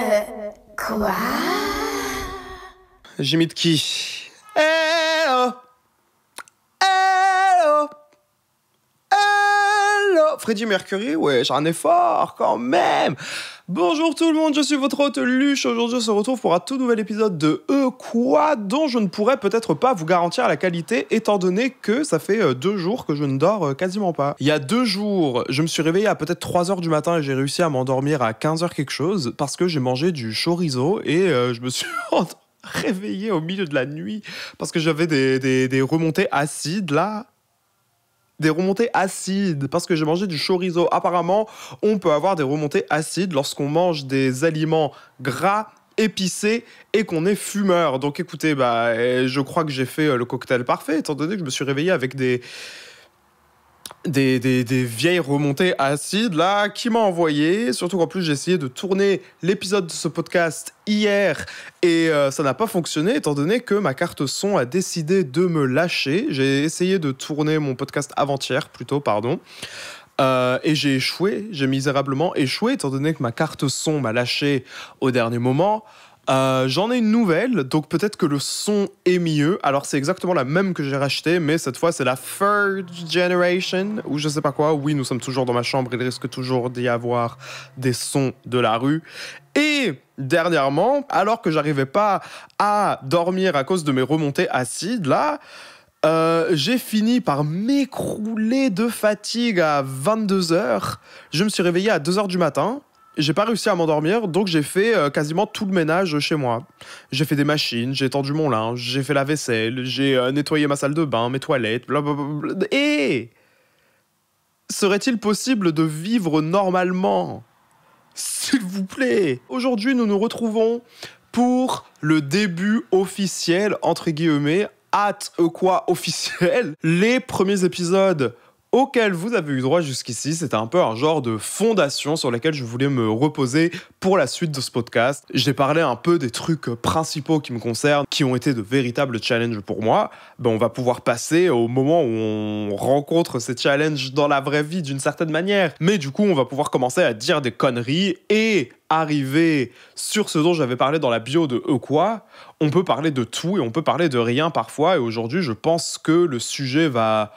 Euh, quoi J'imite qui Hello Hello Hello Freddy Mercury, ouais, j'en ai fort quand même Bonjour tout le monde, je suis votre hôte Luche. Aujourd'hui, on se retrouve pour un tout nouvel épisode de E quoi, dont je ne pourrais peut-être pas vous garantir la qualité, étant donné que ça fait euh, deux jours que je ne dors euh, quasiment pas. Il y a deux jours, je me suis réveillé à peut-être 3 heures du matin et j'ai réussi à m'endormir à 15 heures quelque chose parce que j'ai mangé du chorizo et euh, je me suis réveillé au milieu de la nuit parce que j'avais des, des remontées acides là des remontées acides parce que j'ai mangé du chorizo. Apparemment, on peut avoir des remontées acides lorsqu'on mange des aliments gras épicés et qu'on est fumeur. Donc écoutez, bah, euh, je crois que j'ai fait euh, le cocktail parfait, étant donné que je me suis réveillé avec des, des, vieilles remontées acides là qui m'a envoyé. Surtout qu'en plus j'ai essayé de tourner l'épisode de ce podcast hier et euh, ça n'a pas fonctionné étant donné que ma carte son a décidé de me lâcher. J'ai essayé de tourner mon podcast avant-hier plutôt, pardon. Euh, et j'ai échoué, j'ai misérablement échoué étant donné que ma carte son m'a lâché au dernier moment. Euh, j'en ai une nouvelle, donc peut-être que le son est mieux. Alors c'est exactement la même que j'ai rachetée, mais cette fois c'est la third generation, ou je sais pas quoi. Oui, nous sommes toujours dans ma chambre, il risque toujours d'y avoir des sons de la rue. Et dernièrement, alors que j'arrivais pas à dormir à cause de mes remontées acides, là... Euh, j'ai fini par m'écrouler de fatigue à 22h. Je me suis réveillé à 2h du matin j'ai pas réussi à m'endormir, donc j'ai fait euh, quasiment tout le ménage chez moi. J'ai fait des machines, j'ai tendu mon linge, j'ai fait la vaisselle, j'ai euh, nettoyé ma salle de bain, mes toilettes, blablabla. Et serait-il possible de vivre normalement S'il vous plaît. Aujourd'hui, nous nous retrouvons pour le début officiel entre guillemets, hâte euh, quoi officiel, les premiers épisodes auquel vous avez eu droit jusqu'ici. C'était un peu un genre de fondation sur laquelle je voulais me reposer pour la suite de ce podcast. J'ai parlé un peu des trucs principaux qui me concernent, qui ont été de véritables challenges pour moi. Ben, on va pouvoir passer au moment où on rencontre ces challenges dans la vraie vie d'une certaine manière. Mais du coup, on va pouvoir commencer à dire des conneries et arriver sur ce dont j'avais parlé dans la bio de e quoi. on peut parler de tout et on peut parler de rien parfois. Et aujourd'hui, je pense que le sujet va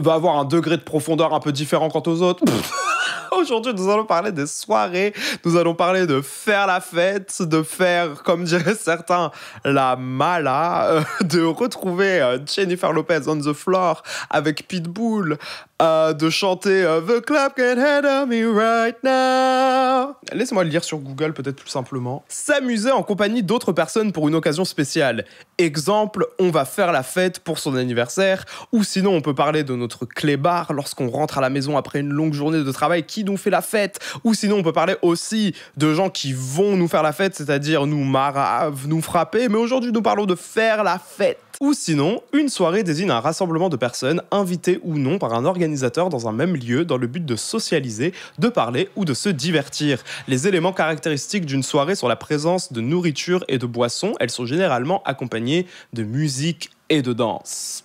va avoir un degré de profondeur un peu différent quant aux autres. Aujourd'hui, nous allons parler des soirées, nous allons parler de faire la fête, de faire, comme diraient certains, la mala, euh, de retrouver euh, Jennifer Lopez on the floor avec Pitbull, euh, de chanter The club can handle me right now. Laissez-moi le lire sur Google, peut-être plus simplement. S'amuser en compagnie d'autres personnes pour une occasion spéciale. Exemple, on va faire la fête pour son anniversaire, ou sinon on peut parler de notre clé bar lorsqu'on rentre à la maison après une longue journée de travail qui nous fait la fête. Ou sinon, on peut parler aussi de gens qui vont nous faire la fête, c'est-à-dire nous marave nous frapper. Mais aujourd'hui, nous parlons de faire la fête. Ou sinon, une soirée désigne un rassemblement de personnes, invitées ou non par un organisateur dans un même lieu, dans le but de socialiser, de parler ou de se divertir. Les éléments caractéristiques d'une soirée sont la présence de nourriture et de boissons. Elles sont généralement accompagnées de musique et de danse.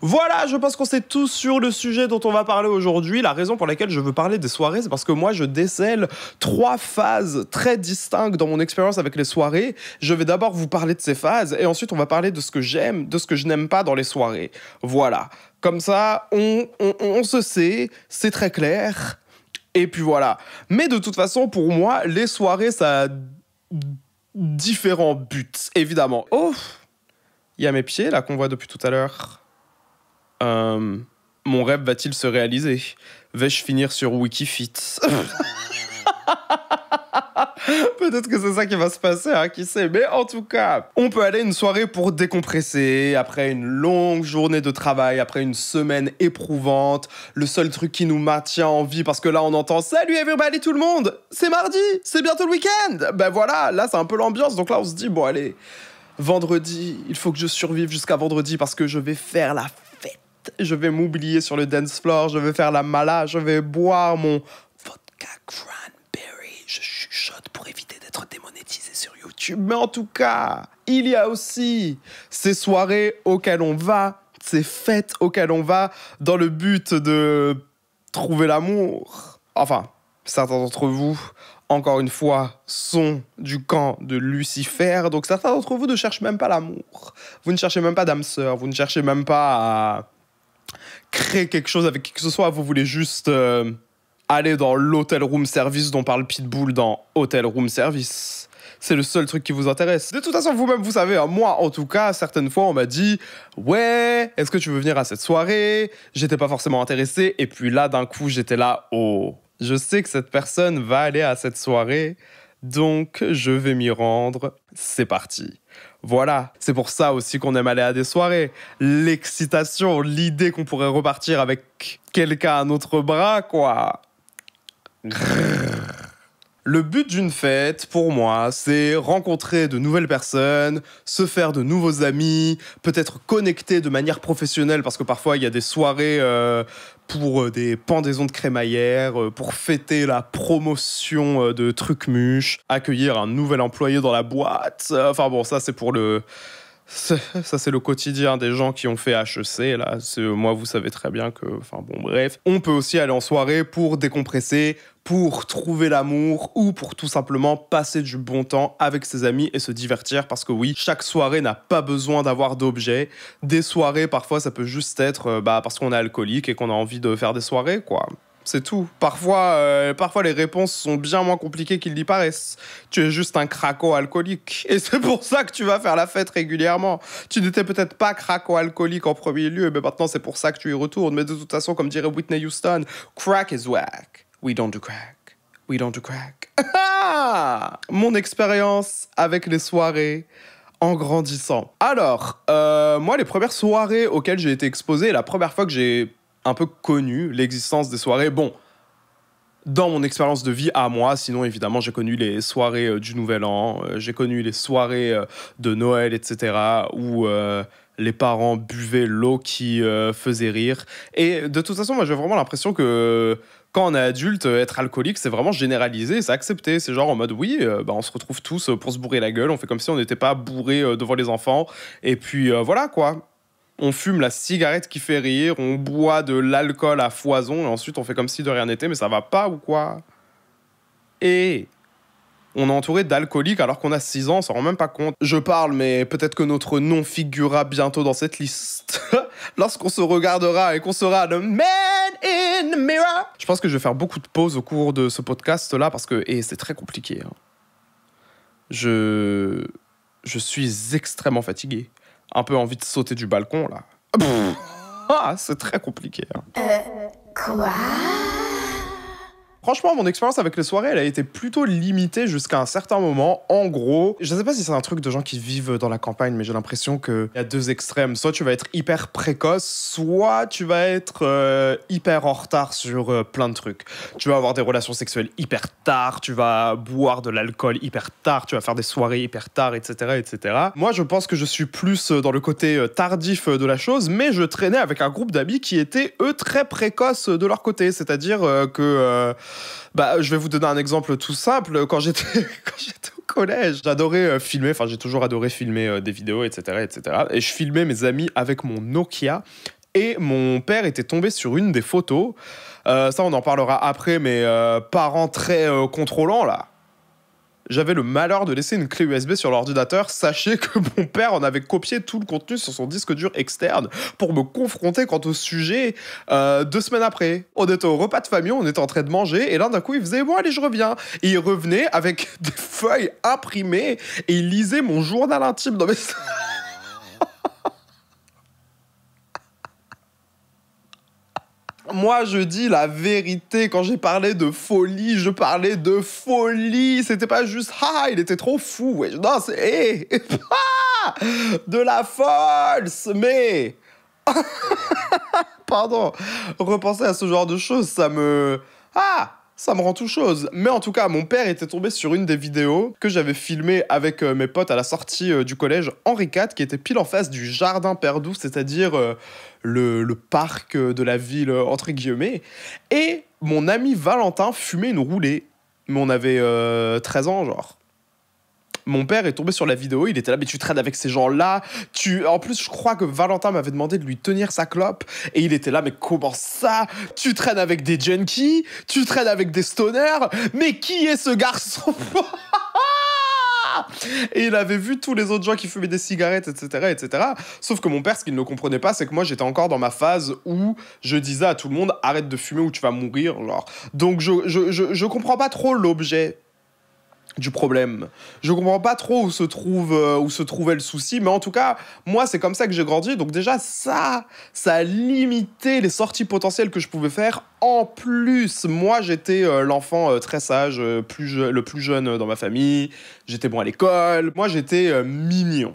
Voilà, je pense qu'on sait tout sur le sujet dont on va parler aujourd'hui. La raison pour laquelle je veux parler des soirées, c'est parce que moi, je décèle trois phases très distinctes dans mon expérience avec les soirées. Je vais d'abord vous parler de ces phases et ensuite on va parler de ce que j'aime, de ce que je n'aime pas dans les soirées. Voilà. Comme ça, on, on se sait, c'est très clair. Et puis voilà. Mais de toute façon, pour moi, les soirées, ça a différents buts, évidemment. Oh, il y a mes pieds là qu'on voit depuis tout à l'heure. Euh, mon rêve va-t-il se réaliser Vais-je finir sur Wikifit Peut-être que c'est ça qui va se passer, hein, qui sait. Mais en tout cas, on peut aller une soirée pour décompresser après une longue journée de travail, après une semaine éprouvante. Le seul truc qui nous maintient en vie, parce que là on entend Salut everybody tout le monde C'est mardi C'est bientôt le week-end Ben voilà, là c'est un peu l'ambiance. Donc là on se dit Bon allez, vendredi, il faut que je survive jusqu'à vendredi parce que je vais faire la je vais m'oublier sur le dance floor, je vais faire la mala, je vais boire mon vodka cranberry, je chuchote pour éviter d'être démonétisé sur YouTube. Mais en tout cas, il y a aussi ces soirées auxquelles on va, ces fêtes auxquelles on va dans le but de trouver l'amour. Enfin, certains d'entre vous, encore une fois, sont du camp de Lucifer, donc certains d'entre vous ne cherchent même pas l'amour. Vous ne cherchez même pas d'âme sœur, vous ne cherchez même pas à créer quelque chose avec qui que ce soit, vous voulez juste euh, aller dans l'hôtel room service dont parle Pitbull dans Hôtel Room Service. C'est le seul truc qui vous intéresse. De toute façon, vous-même, vous savez, hein, moi, en tout cas, certaines fois, on m'a dit Ouais, est-ce que tu veux venir à cette soirée J'étais pas forcément intéressé. Et puis là, d'un coup, j'étais là Oh, je sais que cette personne va aller à cette soirée. Donc, je vais m'y rendre. C'est parti. Voilà, c'est pour ça aussi qu'on aime aller à des soirées. L'excitation, l'idée qu'on pourrait repartir avec quelqu'un à notre bras, quoi. Le but d'une fête, pour moi, c'est rencontrer de nouvelles personnes, se faire de nouveaux amis, peut-être connecter de manière professionnelle, parce que parfois il y a des soirées euh, pour euh, des pendaisons de crémaillère, euh, pour fêter la promotion euh, de Trucmuche, accueillir un nouvel employé dans la boîte. Enfin bon, ça c'est pour le ça, c'est le quotidien des gens qui ont fait HEC. Là, euh, moi, vous savez très bien que. Enfin, bon, bref. On peut aussi aller en soirée pour décompresser, pour trouver l'amour ou pour tout simplement passer du bon temps avec ses amis et se divertir parce que oui, chaque soirée n'a pas besoin d'avoir d'objets. Des soirées, parfois, ça peut juste être euh, bah, parce qu'on est alcoolique et qu'on a envie de faire des soirées, quoi. C'est tout. Parfois, euh, parfois, les réponses sont bien moins compliquées qu'ils n'y paraissent. Tu es juste un craco alcoolique. Et c'est pour ça que tu vas faire la fête régulièrement. Tu n'étais peut-être pas craco alcoolique en premier lieu, mais maintenant c'est pour ça que tu y retournes. Mais de toute façon, comme dirait Whitney Houston, crack is whack. We don't do crack. We don't do crack. Mon expérience avec les soirées en grandissant. Alors, euh, moi, les premières soirées auxquelles j'ai été exposé, la première fois que j'ai un peu connu l'existence des soirées. Bon, dans mon expérience de vie à moi, sinon évidemment j'ai connu les soirées euh, du Nouvel An, euh, j'ai connu les soirées euh, de Noël, etc., où les parents buvaient l'eau qui faisait rire. Et de toute façon, moi j'ai vraiment l'impression que quand on est adulte, être alcoolique, c'est vraiment généralisé, c'est accepté. C'est genre en mode oui, bah, on se retrouve tous pour se bourrer la gueule, on fait comme si on n'était pas bourré devant les enfants. Et puis voilà quoi on fume la cigarette qui fait rire, on boit de l'alcool à foison, et ensuite on fait comme si de rien n'était, mais ça va pas ou quoi Et on est entouré d'alcooliques alors qu'on a 6 ans, on s'en rend même pas compte. Je parle, mais peut-être que notre nom figurera bientôt dans cette liste. Lorsqu'on se regardera et qu'on sera le man in the mirror. Je pense que je vais faire beaucoup de pauses au cours de ce podcast-là parce que et c'est très compliqué. Hein. Je... je suis extrêmement fatigué un peu envie de sauter du balcon là. Ah, c'est très compliqué. Hein. Euh, quoi Franchement, mon expérience avec les soirées, elle a été plutôt limitée jusqu'à un certain moment. En gros, je ne sais pas si c'est un truc de gens qui vivent dans la campagne, mais j'ai l'impression qu'il y a deux extrêmes. Soit tu vas être hyper précoce, soit tu vas être euh, hyper en retard sur euh, plein de trucs. Tu vas avoir des relations sexuelles hyper tard, tu vas boire de l'alcool hyper tard, tu vas faire des soirées hyper tard, etc., etc. Moi, je pense que je suis plus euh, dans le côté tardif de la chose, mais je traînais avec un groupe d'amis qui étaient, eux, très précoces de leur côté. C'est-à-dire que bah, je vais vous donner un exemple tout simple. Quand j'étais au collège, j'adorais euh, filmer, enfin j'ai toujours adoré filmer euh, des vidéos, etc., etc. Et je filmais mes amis avec mon Nokia. Et mon père était tombé sur une des photos. Euh, ça, on en parlera après, mais parents très contrôlants, là j'avais le malheur de laisser une clé USB sur l'ordinateur, sachez que mon père en avait copié tout le contenu sur son disque dur externe pour me confronter quant au sujet euh, deux semaines après. On était au repas de famille, on était en train de manger, et là d'un coup il faisait Bon, allez, je reviens. Et il revenait avec des feuilles imprimées et il lisait mon journal intime. Non moi, je dis la vérité. Quand j'ai parlé de folie, je parlais de folie. C'était pas juste ah, il était trop fou. Non, c'est eh, eh, ah, de la false. Mais pardon, repenser à ce genre de choses, ça me ah ça me rend tout chose. Mais en tout cas, mon père était tombé sur une des vidéos que j'avais filmées avec euh, mes potes à la sortie euh, du collège Henri IV, qui était pile en face du jardin Perdoux, c'est-à-dire euh, le, parc de la ville, entre guillemets. Et mon ami Valentin fumait une roulée. Mais on avait 13 ans, genre mon père est tombé sur la vidéo, il était là, mais tu traînes avec ces gens-là. Tu, en plus, je crois que Valentin m'avait demandé de lui tenir sa clope, et il était là, mais comment ça Tu traînes avec des junkies, tu traînes avec des stoners, mais qui est ce garçon Et il avait vu tous les autres gens qui fumaient des cigarettes, etc., etc. Sauf que mon père, ce qu'il ne comprenait pas, c'est que moi, j'étais encore dans ma phase où je disais à tout le monde, arrête de fumer ou tu vas mourir. Genre. Donc, je, je, je, je comprends pas trop l'objet du problème. Je comprends pas trop où se trouve euh, où se trouvait le souci, mais en tout cas, moi c'est comme ça que j'ai grandi. Donc déjà ça, ça a limité les sorties potentielles que je pouvais faire. En plus, moi j'étais euh, l'enfant euh, très sage, le plus jeune dans ma famille. J'étais bon à l'école. Moi j'étais mignon.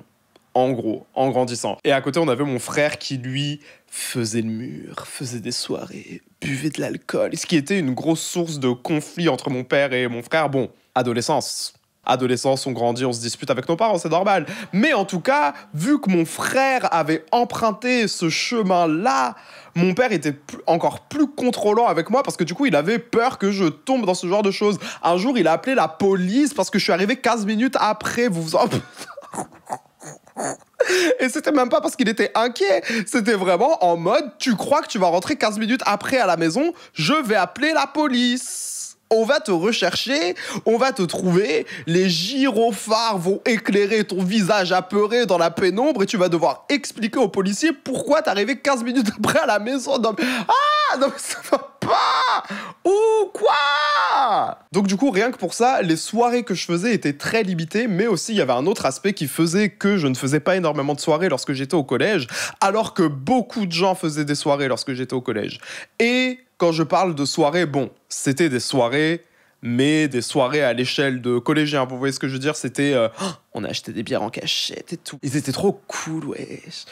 En gros, en grandissant. Et à côté, on avait mon frère qui, lui, faisait le mur, faisait des soirées, buvait de l'alcool, ce qui était une grosse source de conflit entre mon père et mon frère. Bon, adolescence adolescence, on grandit, on se dispute avec nos parents, c'est normal. Mais en tout cas, vu que mon frère avait emprunté ce chemin-là, mon père était encore plus contrôlant avec moi parce que du coup, il avait peur que je tombe dans ce genre de choses. Un jour, il a appelé la police parce que je suis arrivé 15 minutes après. Vous vous en... Et c'était même pas parce qu'il était inquiet, c'était vraiment en mode tu crois que tu vas rentrer 15 minutes après à la maison, je vais appeler la police on va te rechercher, on va te trouver, les gyrophares vont éclairer ton visage apeuré dans la pénombre et tu vas devoir expliquer aux policiers pourquoi t'es arrivé 15 minutes après à la maison. Ah Non mais ça va pas Ou quoi Donc du coup, rien que pour ça, les soirées que je faisais étaient très limitées, mais aussi il y avait un autre aspect qui faisait que je ne faisais pas énormément de soirées lorsque j'étais au collège, alors que beaucoup de gens faisaient des soirées lorsque j'étais au collège. Et quand je parle de soirées, bon, c'était des soirées, mais des soirées à l'échelle de collégiens. Vous voyez ce que je veux dire C'était. Euh, oh, on achetait des bières en cachette et tout. Ils étaient trop cool, wesh.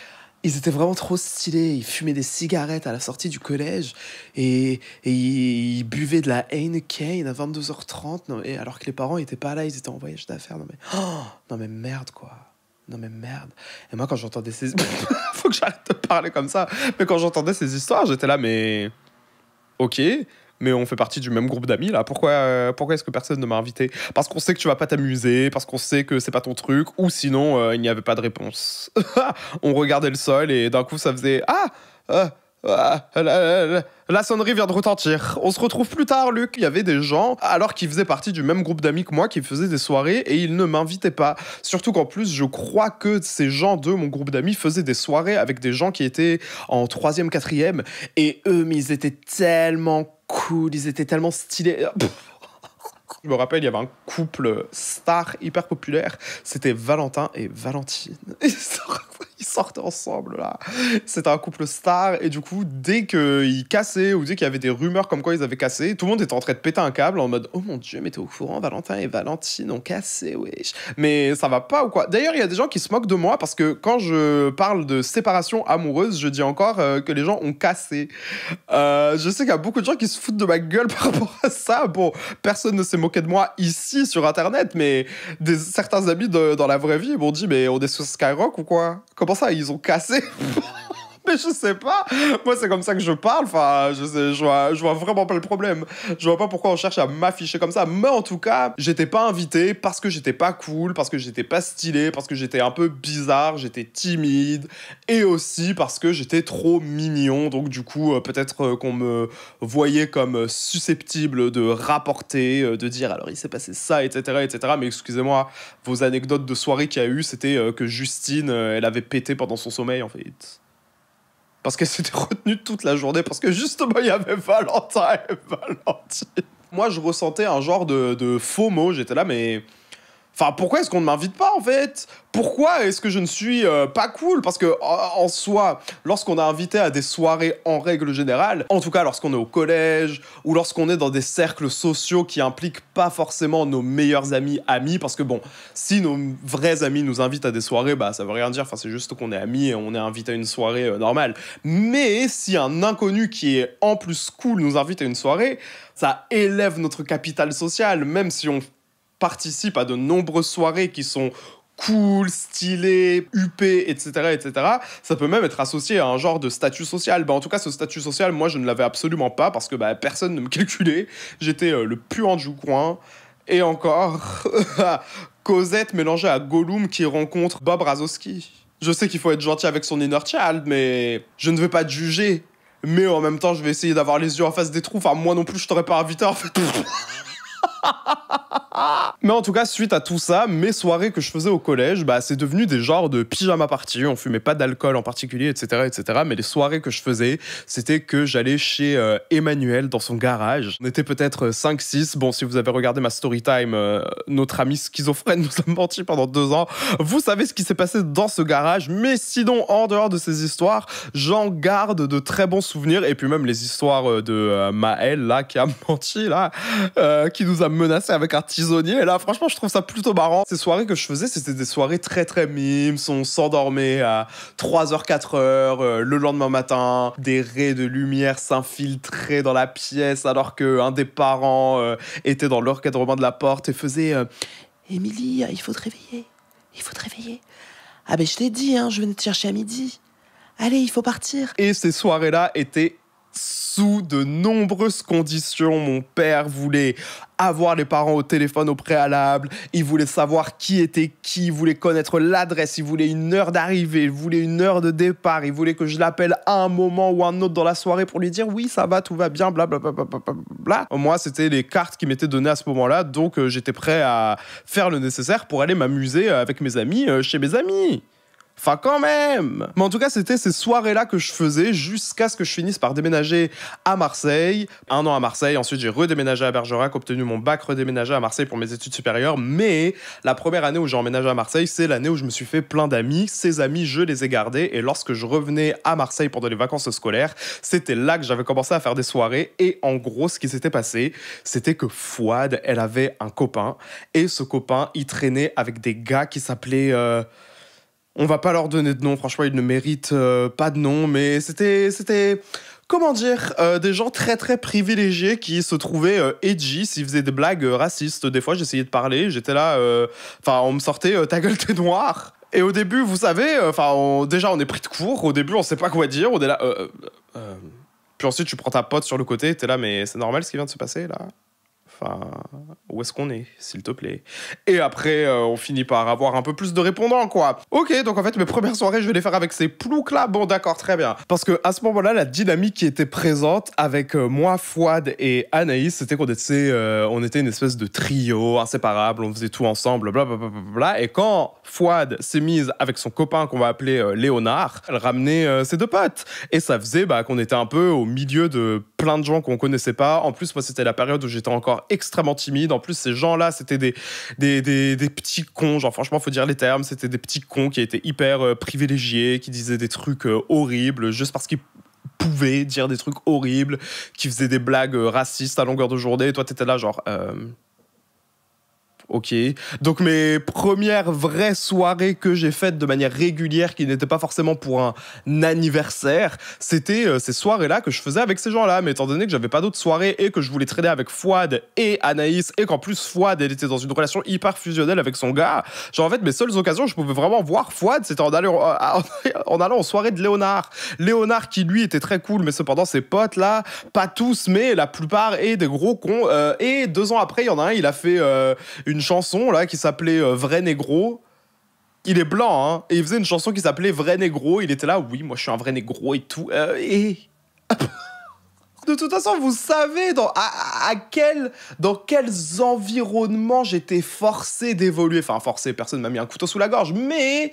Ils étaient vraiment trop stylés. Ils fumaient des cigarettes à la sortie du collège et, ils, buvaient de la Heineken à 22h30. Non, et alors que les parents n'étaient pas là, ils étaient en voyage d'affaires. Non mais, oh, non mais merde quoi. Non mais merde. Et moi quand j'entendais ces... Faut que j'arrête de parler comme ça. Mais quand j'entendais ces histoires, j'étais là mais ok, mais on fait partie du même groupe d'amis là. Pourquoi, euh, pourquoi est-ce que personne ne m'a invité Parce qu'on sait que tu vas pas t'amuser, parce qu'on sait que c'est pas ton truc, ou sinon euh, il n'y avait pas de réponse. on regardait le sol et d'un coup ça faisait ah euh, la, sonnerie vient de retentir. On se retrouve plus tard, Luc. Il y avait des gens, alors qu'ils faisaient partie du même groupe d'amis que moi, qui faisaient des soirées et ils ne m'invitaient pas. Surtout qu'en plus, je crois que ces gens de mon groupe d'amis faisaient des soirées avec des gens qui étaient en troisième, quatrième. Et eux, ils étaient tellement cool, ils étaient tellement stylés. Je me rappelle, il y avait un couple star hyper populaire. C'était Valentin et Valentine. Ils sortent ensemble, là. C'était un couple star. Et du coup, dès qu'ils cassaient ou dès qu'il y avait des rumeurs comme quoi ils avaient cassé, tout le monde était en train de péter un câble en mode Oh mon Dieu, mais t'es au courant, Valentin et Valentine ont cassé, wesh. Mais ça va pas ou quoi D'ailleurs, il y a des gens qui se moquent de moi parce que quand je parle de séparation amoureuse, je dis encore euh, que les gens ont cassé. Euh, je sais qu'il y a beaucoup de gens qui se foutent de ma gueule par rapport à ça. Bon, personne ne s'est moqué de moi ici sur Internet, mais des, certains amis dans la vraie vie m'ont dit Mais on est sur Skyrock ou quoi Comment ça Ils ont cassé je sais pas. Moi, c'est comme ça que je parle. Enfin, je, je, vois, je vois vraiment pas le problème. Je vois pas pourquoi on cherche à m'afficher comme ça. Mais en tout cas, j'étais pas invité parce que j'étais pas cool, parce que j'étais pas stylé, parce que j'étais un peu bizarre, j'étais timide et aussi parce que j'étais trop mignon. Donc, du coup, euh, peut-être euh, qu'on me voyait comme susceptible de rapporter, euh, de dire alors il s'est passé ça, etc. etc. Mais excusez-moi, vos anecdotes de soirée qu'il y a eu, c'était que Justine, elle avait pété pendant son sommeil en fait parce qu'elle s'était retenue toute la journée parce que justement il y avait Valentin et Valentine. Moi je ressentais un genre de, de faux mot, j'étais là mais Enfin, pourquoi est-ce qu'on ne m'invite pas en fait Pourquoi est-ce que je ne suis euh, pas cool Parce que en soi, lorsqu'on est invité à des soirées en règle générale, en tout cas lorsqu'on est au collège ou lorsqu'on est dans des cercles sociaux qui impliquent pas forcément nos meilleurs amis amis, parce que bon, si nos vrais amis nous invitent à des soirées, bah ça veut rien dire. Enfin, c'est juste qu'on est amis et on est invité à une soirée euh, normale. Mais si un inconnu qui est en plus cool nous invite à une soirée, ça élève notre capital social, même si on participe à de nombreuses soirées qui sont cool, stylées, huppées, etc., etc. Ça peut même être associé à un genre de statut social. Bah, en tout cas, ce statut social, moi, je ne l'avais absolument pas parce que bah, personne ne me calculait. J'étais euh, le puant du coin. Et encore, Cosette mélangée à Gollum qui rencontre Bob Razowski. Je sais qu'il faut être gentil avec son inner child, mais je ne veux pas te juger. Mais en même temps, je vais essayer d'avoir les yeux en face des trous. Enfin, moi non plus, je t'aurais pas invité, en fait. Mais en tout cas, suite à tout ça, mes soirées que je faisais au collège, bah, c'est devenu des genres de pyjama party. On fumait pas d'alcool en particulier, etc., etc. Mais les soirées que je faisais, c'était que j'allais chez euh, Emmanuel dans son garage. On était peut-être 5-6. Euh, bon, si vous avez regardé ma story time, euh, notre ami schizophrène nous a menti pendant deux ans. Vous savez ce qui s'est passé dans ce garage. Mais sinon, en dehors de ces histoires, j'en garde de très bons souvenirs. Et puis même les histoires de Maël, là, qui a menti, là, qui nous a menacé avec un tisonnier. Et là, franchement, je trouve ça plutôt marrant. Ces soirées que je faisais, c'était des soirées très très mimes. On s'endormait à 3h, euh, 4h, le lendemain matin. Des raies de lumière s'infiltraient dans la pièce alors qu'un des parents euh, était dans l'encadrement de la porte et faisait euh, Émilie, il faut te réveiller. Il faut te réveiller. Ah, ben je t'ai dit, hein, je venais te chercher à midi. Allez, il faut partir. Et ces soirées-là étaient sous de nombreuses conditions. Mon père voulait avoir les parents au téléphone au préalable, il voulait savoir qui était qui, il voulait connaître l'adresse, il voulait une heure d'arrivée, il voulait une heure de départ, il voulait que je l'appelle à un moment ou un autre dans la soirée pour lui dire oui, ça va, tout va bien, blablabla. Bla, bla, bla, bla, Moi, c'était les cartes qui m'étaient données à ce moment-là, donc euh, j'étais prêt à faire le nécessaire pour aller m'amuser euh, avec mes amis euh, chez mes amis. Enfin, quand même Mais en tout cas, c'était ces soirées-là que je faisais jusqu'à ce que je finisse par déménager à Marseille. Un an à Marseille, ensuite j'ai redéménagé à Bergerac, obtenu mon bac, redéménagé à Marseille pour mes études supérieures. Mais la première année où j'ai emménagé à Marseille, c'est l'année où je me suis fait plein d'amis. Ces amis, je les ai gardés. Et lorsque je revenais à Marseille pendant les vacances scolaires, c'était là que j'avais commencé à faire des soirées. Et en gros, ce qui s'était passé, c'était que Fouad, elle avait un copain. Et ce copain, il traînait avec des gars qui s'appelaient... Euh, on va pas leur donner de nom, franchement, ils ne méritent euh, pas de nom, mais c'était. c'était comment dire, euh, des gens très très privilégiés qui se trouvaient euh, edgy s'ils faisaient des blagues racistes. Des fois, j'essayais de parler, j'étais là, enfin, on me sortait ta gueule, t'es noir. Et au début, vous savez, enfin, déjà, on est pris de court. Au début, on sait pas quoi dire. On est là. Puis ensuite, tu prends ta pote sur le côté, t'es là, mais c'est normal ce qui vient de se passer là. Enfin, où est-ce qu'on est, s'il te plaît Et après, euh, on finit par avoir un peu plus de répondants, quoi. Ok, donc en fait, mes premières soirées, je vais les faire avec ces ploucs-là. Bon, d'accord, très bien. Parce que à ce moment-là, la dynamique qui était présente avec euh, moi, Fouad et Anaïs, c'était qu'on était, euh, on était une espèce de trio inséparable, on faisait tout ensemble, blablabla. Bla, bla, bla, et quand Fouad s'est mise avec son copain qu'on va appeler Léonard, elle ramenait ses deux potes. Et ça faisait bah, qu'on était un peu au milieu de plein de gens qu'on connaissait pas. En plus, moi, c'était la période où j'étais encore extrêmement timide. En plus, ces gens-là, c'était des, des, petits cons. Genre, franchement, faut dire les termes. C'était des petits cons qui étaient hyper euh, privilégiés, qui disaient des trucs euh, horribles juste parce qu'ils pouvaient dire des trucs horribles, qui faisaient des blagues euh, racistes à longueur de journée. Et toi, t'étais là, genre. Ok. Donc mes premières vraies soirées que j'ai faites de manière régulière, qui n'étaient pas forcément pour un anniversaire, c'était euh, ces soirées-là que je faisais avec ces gens-là. Mais étant donné que j'avais pas d'autres soirées et que je voulais traîner avec Fouad et Anaïs et qu'en plus Fouad elle était dans une relation hyper fusionnelle avec son gars, genre en fait mes seules occasions je pouvais vraiment voir Fouad c'était en allant euh, en, allant soirée de Léonard. Léonard qui lui était très cool, mais cependant ses potes là, pas tous mais la plupart et des gros cons. Euh, et deux ans après il y en a un il a fait une une chanson là qui s'appelait euh, Vrai Négro. Il est blanc, hein, et il faisait une chanson qui s'appelait Vrai Négro. Il était là, oui, moi je suis un vrai négro et tout. Euh, et. De toute façon, vous savez dans, quel, dans quels environnements j'étais forcé d'évoluer. Enfin, forcé, personne m'a mis un couteau sous la gorge, mais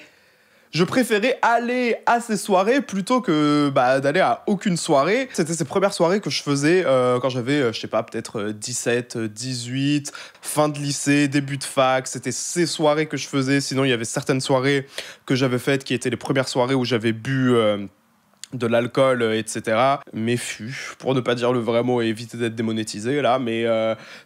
je préférais aller à ces soirées plutôt que bah, d'aller à aucune soirée. C'était ces premières soirées que je faisais euh, quand j'avais, euh, je sais pas, peut-être 17, euh, 18, fin de lycée, début de fac. C'était ces soirées que je faisais. Sinon, il y avait certaines soirées que j'avais faites qui étaient les premières soirées où j'avais bu. de l'alcool, etc. Mais pour ne pas dire le vrai mot et éviter d'être démonétisé là, mais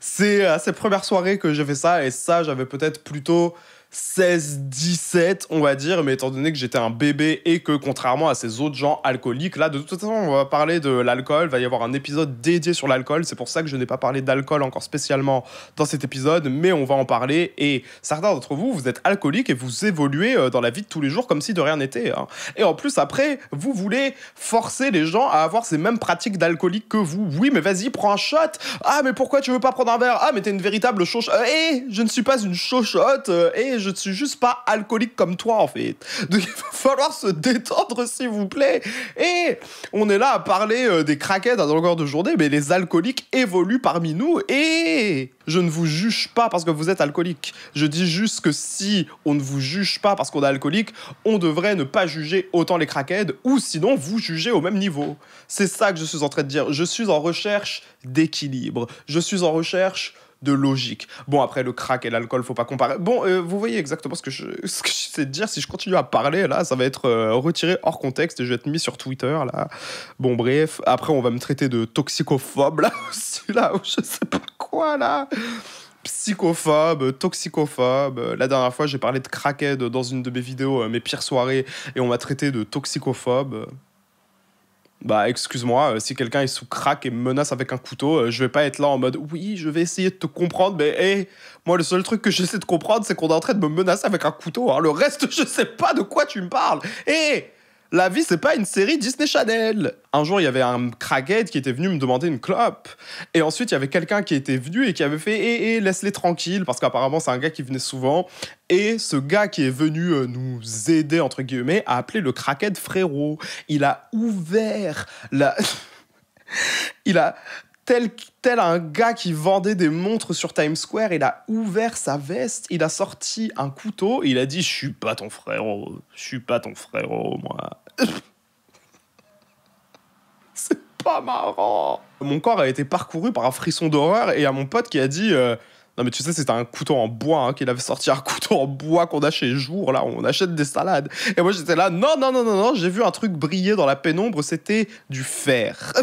c'est à ces premières soirées que j'ai fait ça et ça, j'avais peut-être plutôt 16-17, on va dire, mais étant donné que j'étais un bébé et que contrairement à ces autres gens alcooliques, là de toute façon on va parler de l'alcool, va y avoir un épisode dédié sur l'alcool, c'est pour ça que je n'ai pas parlé d'alcool encore spécialement dans cet épisode, mais on va en parler et certains d'entre vous, vous êtes alcooliques et vous évoluez euh, dans la vie de tous les jours comme si de rien n'était. Hein. Et en plus après, vous voulez forcer les gens à avoir ces mêmes pratiques d'alcoolique que vous. Oui mais vas-y, prends un shot. Ah mais pourquoi tu veux pas prendre un verre Ah mais t'es une véritable chauchotte. Euh, eh, je ne suis pas une chauchotte. et euh, eh, je ne suis juste pas alcoolique comme toi, en fait. Donc il va falloir se détendre, s'il vous plaît. Et on est là à parler euh, des craquettes à longueur de journée, mais les alcooliques évoluent parmi nous et je ne vous juge pas parce que vous êtes alcoolique. Je dis juste que si on ne vous juge pas parce qu'on est alcoolique, on devrait ne pas juger autant les craquettes ou sinon vous juger au même niveau. C'est ça que je suis en train de dire. Je suis en recherche d'équilibre. Je suis en recherche de logique. Bon, après, le crack et l'alcool, faut pas comparer. Bon, euh, vous voyez exactement ce que, je, sais dire. Si je continue à parler, là, ça va être euh, retiré hors contexte et je vais être mis sur Twitter, là. Bon, bref. Après, on va me traiter de toxicophobe, là aussi, là, ou je sais pas quoi, là psychophobe, toxicophobe. La dernière fois, j'ai parlé de crackhead dans une de mes vidéos, euh, mes pires soirées, et on m'a traité de toxicophobe bah excuse-moi, euh, si quelqu'un est sous crack et me menace avec un couteau, euh, je vais pas être là en mode oui, je vais essayer de te comprendre, mais hey, moi le seul truc que j'essaie de comprendre, c'est qu'on est en train de me menacer avec un couteau. Hein. Le reste, je sais pas de quoi tu me parles. Hé la vie, c'est pas une série Disney Channel. Un jour, il y avait un crackhead qui était venu me demander une clope. Et ensuite, il y avait quelqu'un qui était venu et qui avait fait Eh, eh laisse-les tranquilles, parce qu'apparemment, c'est un gars qui venait souvent. Et ce gars qui est venu euh, nous aider, entre guillemets, a appelé le crackhead frérot. Il a ouvert la. il a tel, un gars qui vendait des montres sur Times Square, il a ouvert sa veste, il a sorti un couteau, il a dit Je suis pas ton frérot, je suis pas ton frérot, moi. C'est pas marrant. Mon corps a été parcouru par un frisson d'horreur et à mon pote qui a dit euh, Non, mais tu sais, c'était un couteau en bois, hein, qu'il avait sorti un couteau en bois qu'on a chez Jour, là, on achète des salades. Et moi j'étais là Non, non, non, non, non, j'ai vu un truc briller dans la pénombre, c'était du fer.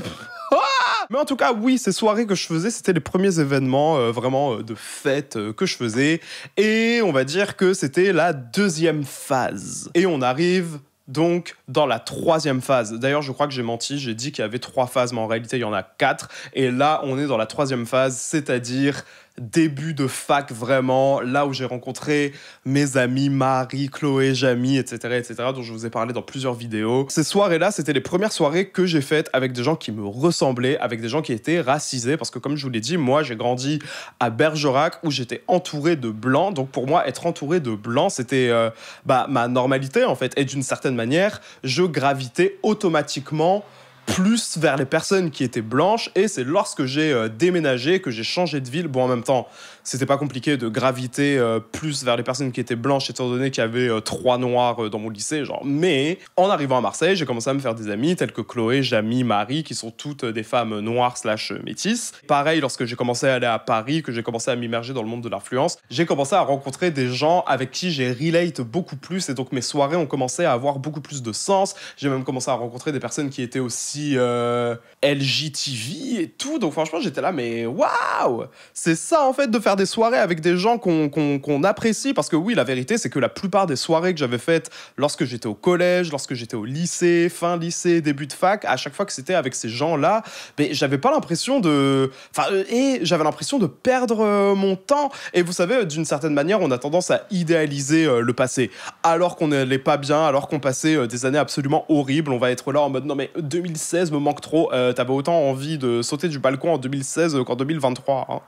Mais en tout cas, oui, ces soirées que je faisais, c'était les premiers événements euh, vraiment euh, de fête euh, que je faisais. Et on va dire que c'était la deuxième phase. Et on arrive donc dans la troisième phase. D'ailleurs, je crois que j'ai menti, j'ai dit qu'il y avait trois phases, mais en réalité, il y en a quatre. Et là, on est dans la troisième phase, c'est-à-dire début de fac vraiment, là où j'ai rencontré mes amis Marie, Chloé, Jamie, etc., etc., dont je vous ai parlé dans plusieurs vidéos. Ces soirées-là, c'était les premières soirées que j'ai faites avec des gens qui me ressemblaient, avec des gens qui étaient racisés, parce que comme je vous l'ai dit, moi, j'ai grandi à Bergerac où j'étais entouré de blancs, donc pour moi, être entouré de blancs, c'était euh, bah, ma normalité en fait, et d'une certaine manière, je gravitais automatiquement plus vers les personnes qui étaient blanches. Et c'est lorsque j'ai euh, déménagé, que j'ai changé de ville. Bon, en même temps, c'était pas compliqué de graviter euh, plus vers les personnes qui étaient blanches, étant donné qu'il y avait euh, trois noirs dans mon lycée. Genre. Mais en arrivant à Marseille, j'ai commencé à me faire des amis tels que Chloé, Jamie, Marie, qui sont toutes des femmes noires slash métisses. Pareil, lorsque j'ai commencé à aller à Paris, que j'ai commencé à m'immerger dans le monde de l'influence, j'ai commencé à rencontrer des gens avec qui j'ai relate beaucoup plus. Et donc mes soirées ont commencé à avoir beaucoup plus de sens. J'ai même commencé à rencontrer des personnes qui étaient aussi partie euh, LGTV et tout. Donc franchement, j'étais là, mais waouh C'est ça en fait de faire des soirées avec des gens qu'on apprécie. Parce que oui, la vérité, c'est que la plupart des soirées que j'avais faites lorsque j'étais au collège, lorsque j'étais au lycée, fin lycée, début de fac, à chaque fois que c'était avec ces gens-là, mais ben, j'avais pas l'impression de... Enfin, euh, et j'avais l'impression de perdre euh, mon temps. Et vous savez, d'une certaine manière, on a tendance à idéaliser euh, le passé. Alors qu'on n'allait pas bien, alors qu'on passait des années absolument horribles, on va être là en mode non mais 2007 2016 me manque trop. Euh, t'avais autant envie de sauter du balcon en 2016 qu'en 2023. Hein.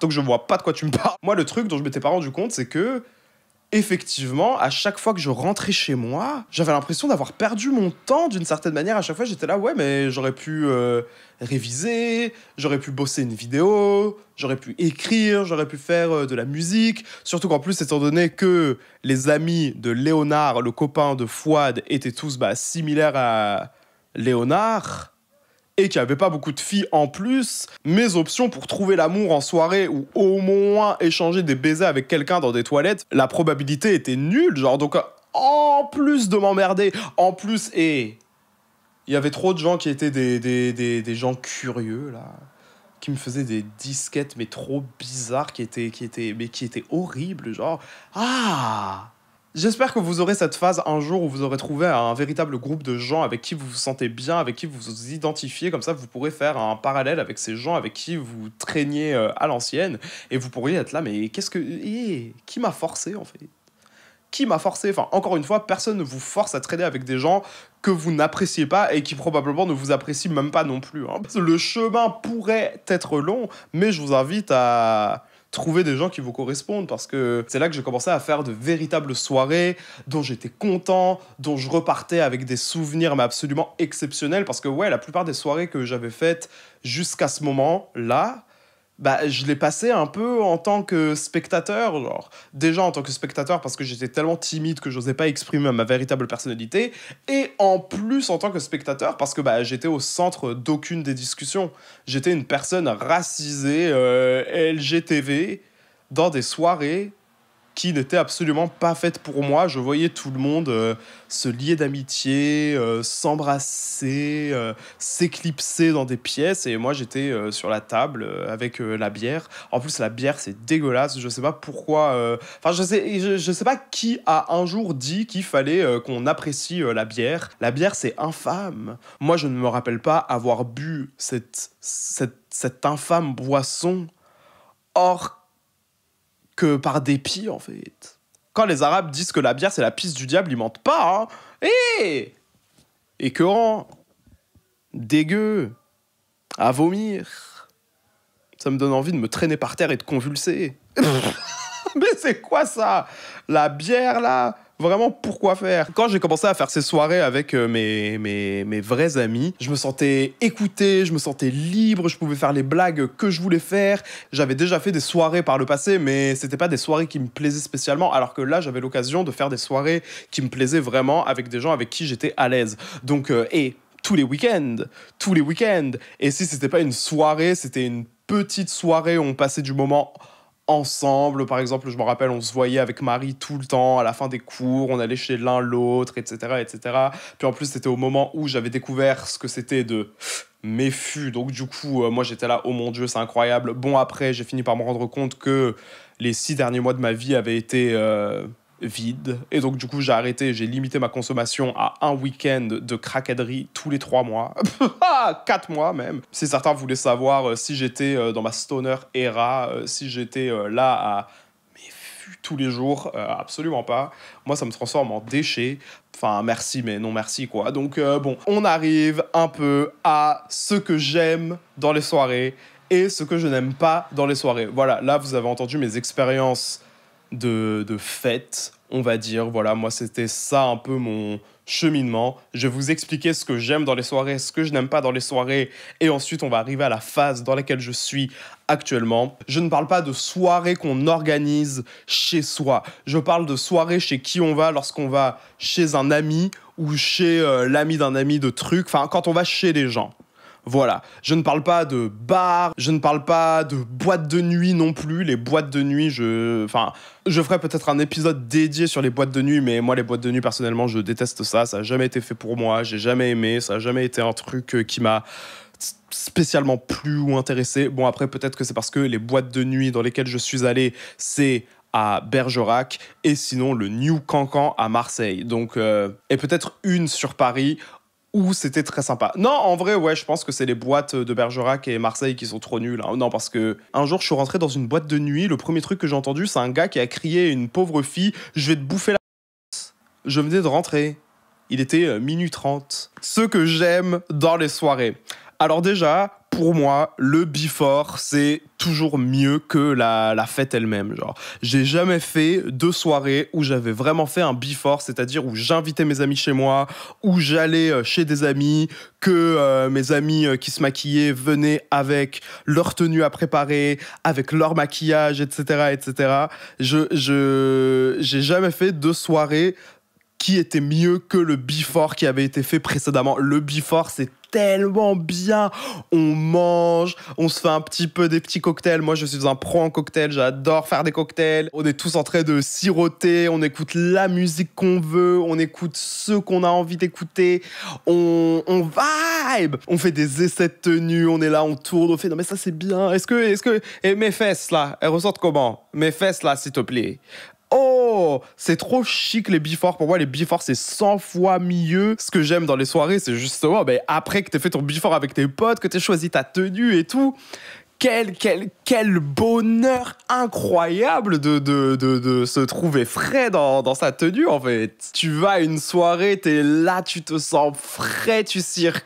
Donc je vois pas de quoi tu me parles. Moi, le truc dont je m'étais pas rendu compte, c'est que effectivement, à chaque fois que je rentrais chez moi, j'avais l'impression d'avoir perdu mon temps d'une certaine manière. À chaque fois, j'étais là, ouais, mais j'aurais pu euh, réviser, j'aurais pu bosser une vidéo, j'aurais pu écrire, j'aurais pu faire euh, de la musique. Surtout qu'en plus, étant donné que les amis de Léonard, le copain de Fouad, étaient tous bah, similaires à, Léonard et qui n'avait avait pas beaucoup de filles en plus, mes options pour trouver l'amour en soirée ou au moins échanger des baisers avec quelqu'un dans des toilettes, la probabilité était nulle. Genre, donc en plus de m'emmerder, en plus, et. Il y avait trop de gens qui étaient des, des, des, gens curieux, là qui me faisaient des disquettes mais trop bizarres qui étaient qui étaient mais qui étaient horribles genre ah J'espère que vous aurez cette phase un jour où vous aurez trouvé un véritable groupe de gens avec qui vous vous sentez bien, avec qui vous vous identifiez. Comme ça, vous pourrez faire un parallèle avec ces gens avec qui vous traîniez euh, à l'ancienne. Et vous pourriez être là, mais qu'est-ce que... Eh, qui m'a forcé en fait qui m'a forcé Enfin, encore une fois, personne ne vous force à traîner avec des gens que vous n'appréciez pas et qui probablement ne vous apprécient même pas non plus. Hein. Le chemin pourrait être long, mais je vous invite à trouver des gens qui vous correspondent parce que c'est là que j'ai commencé à faire de véritables soirées dont j'étais content, dont je repartais avec des souvenirs mais absolument exceptionnels parce que ouais, la plupart des soirées que j'avais faites jusqu'à ce moment-là, bah, je l'ai passé un peu en tant que spectateur, genre déjà en tant que spectateur parce que j'étais tellement timide que j'osais pas exprimer ma véritable personnalité, et en plus en tant que spectateur parce que bah, j'étais au centre d'aucune des discussions. J'étais une personne racisée, euh, LGTV, dans des soirées qui n'était absolument pas faite pour moi. Je voyais tout le monde euh, se lier d'amitié, euh, s'embrasser, euh, s'éclipser dans des pièces. Et moi, j'étais sur la table avec la bière. En plus, la bière, c'est dégueulasse. Je sais pas pourquoi. Enfin, je sais, je, je, sais pas qui a un jour dit qu'il fallait qu'on apprécie la bière. La bière, c'est infâme. Moi, je ne me rappelle pas avoir bu cette, cette, cette infâme boisson Or que par dépit, en fait. Quand les Arabes disent que la bière, c'est la piste du diable, ils mentent pas, hein Hé eh Écœurant eh Dégueu À vomir Ça me donne envie de me traîner par terre et de convulser. Mais c'est quoi ça La bière, là vraiment pourquoi faire. Quand j'ai commencé à faire ces soirées avec euh, mes, mes, vrais amis, je me sentais écouté, je me sentais libre, je pouvais faire les blagues que je voulais faire. J'avais déjà fait des soirées par le passé, mais c'était pas des soirées qui me plaisaient spécialement, alors que là, j'avais l'occasion de faire des soirées qui me plaisaient vraiment avec des gens avec qui j'étais à l'aise. Donc, euh, et tous les week-ends, tous les week-ends. Et si c'était pas une soirée, c'était une petite soirée où on passait du moment ensemble. Par exemple, je me rappelle, on se voyait avec Marie tout le temps à la fin des cours, on allait chez l'un l'autre, etc., etc. Puis en plus, c'était au moment où j'avais découvert ce que c'était de mes Donc du coup, euh, moi j'étais là, oh mon dieu, c'est incroyable. Bon, après, j'ai fini par me rendre compte que les six derniers mois de ma vie avaient été... Euh, vide. Et donc, du coup, j'ai arrêté, j'ai limité ma consommation à un week-end de craquaderie tous les trois mois. Ah, quatre mois même. Si certains voulaient savoir euh, si j'étais euh, dans ma stoner era, euh, si j'étais là à tous les jours, absolument pas. Moi, ça me transforme en déchet. Enfin, merci, mais non merci, quoi. Donc, bon, on arrive un peu à ce que j'aime dans les soirées et ce que je n'aime pas dans les soirées. Voilà, là, vous avez entendu mes expériences de, de fête, on va dire. Voilà, moi, c'était ça un peu mon cheminement. Je vais vous expliquer ce que j'aime dans les soirées, ce que je n'aime pas dans les soirées. Et ensuite, on va arriver à la phase dans laquelle je suis actuellement. Je ne parle pas de soirées qu'on organise chez soi. Je parle de soirées chez qui on va lorsqu'on va chez un ami ou chez euh, l'ami d'un ami de truc. Enfin, quand on va chez les gens. Voilà. Je ne parle pas de bar, je ne parle pas de boîtes de nuit non plus. Les boîtes de nuit, je. Enfin, je ferai peut-être un épisode dédié sur les boîtes de nuit, mais moi, les boîtes de nuit, personnellement, je déteste ça. Ça n'a jamais été fait pour moi. J'ai jamais aimé. Ça n'a jamais été un truc euh, qui m'a spécialement plu ou intéressé. Bon, après, peut-être que c'est parce que les boîtes de nuit dans lesquelles je suis allé, c'est à Bergerac et sinon le New Cancan à Marseille. Donc, euh, et peut-être une sur Paris où c'était très sympa. Non, en vrai, ouais, je pense que c'est les boîtes de Bergerac et Marseille qui sont trop nulles. Hein. Non, parce que un jour, je suis rentré dans une boîte de nuit. Le premier truc que j'ai entendu, c'est un gars qui a crié une pauvre fille Je vais te bouffer la. Je venais de rentrer. Il était euh, minuit 30. Ce que j'aime dans les soirées. Alors, déjà, pour moi, le before, c'est toujours mieux que la, fête elle-même. Genre, j'ai jamais fait deux soirées où j'avais vraiment fait un before, c'est-à-dire où j'invitais mes amis chez moi, où j'allais euh, chez des amis, que euh, mes amis euh, qui se maquillaient venaient avec leur tenue à préparer, avec leur maquillage, etc., etc. Je, j'ai jamais fait deux soirées qui était mieux que le before qui avait été fait précédemment. Le before, c'est tellement bien. On mange, on se fait un petit peu des petits cocktails. Moi, je suis un pro en cocktail, j'adore faire des cocktails. On est tous en train de siroter, on écoute la musique qu'on veut, on écoute ce qu'on a envie d'écouter. On, on vibe, on fait des essais de tenue, on est là, on tourne, on fait non mais ça c'est bien. Est-ce que, est-ce que, et eh, mes fesses là, elles ressortent comment Mes fesses là, s'il te plaît. Oh, c'est trop chic les before. Pour moi, les before, c'est 100 fois mieux. Ce que j'aime dans les soirées, c'est justement ben, après que t'aies fait ton bifort avec tes potes, que t'aies choisi ta tenue et tout. Quel, quel, quel bonheur incroyable de, de, de, se trouver frais dans, sa tenue, en fait. Tu vas à une soirée, t'es là, tu te sens frais, tu circules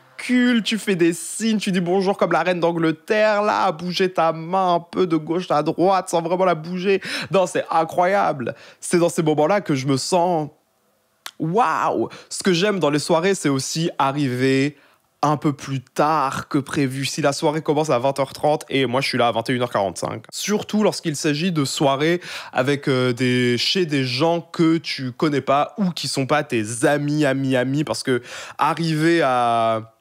tu fais des signes, tu dis bonjour comme la reine d'Angleterre, là, bouger ta main un peu de gauche à droite sans vraiment la bouger. Non, c'est incroyable. C'est dans ces moments-là que je me sens waouh. Ce que j'aime dans les soirées, c'est aussi arriver un peu plus tard que prévu, si la soirée commence à 20h30 et moi je suis là à 21h45. Surtout lorsqu'il s'agit de soirées avec euh, des chez des gens que tu connais pas ou qui sont pas tes amis amis amis parce que arriver à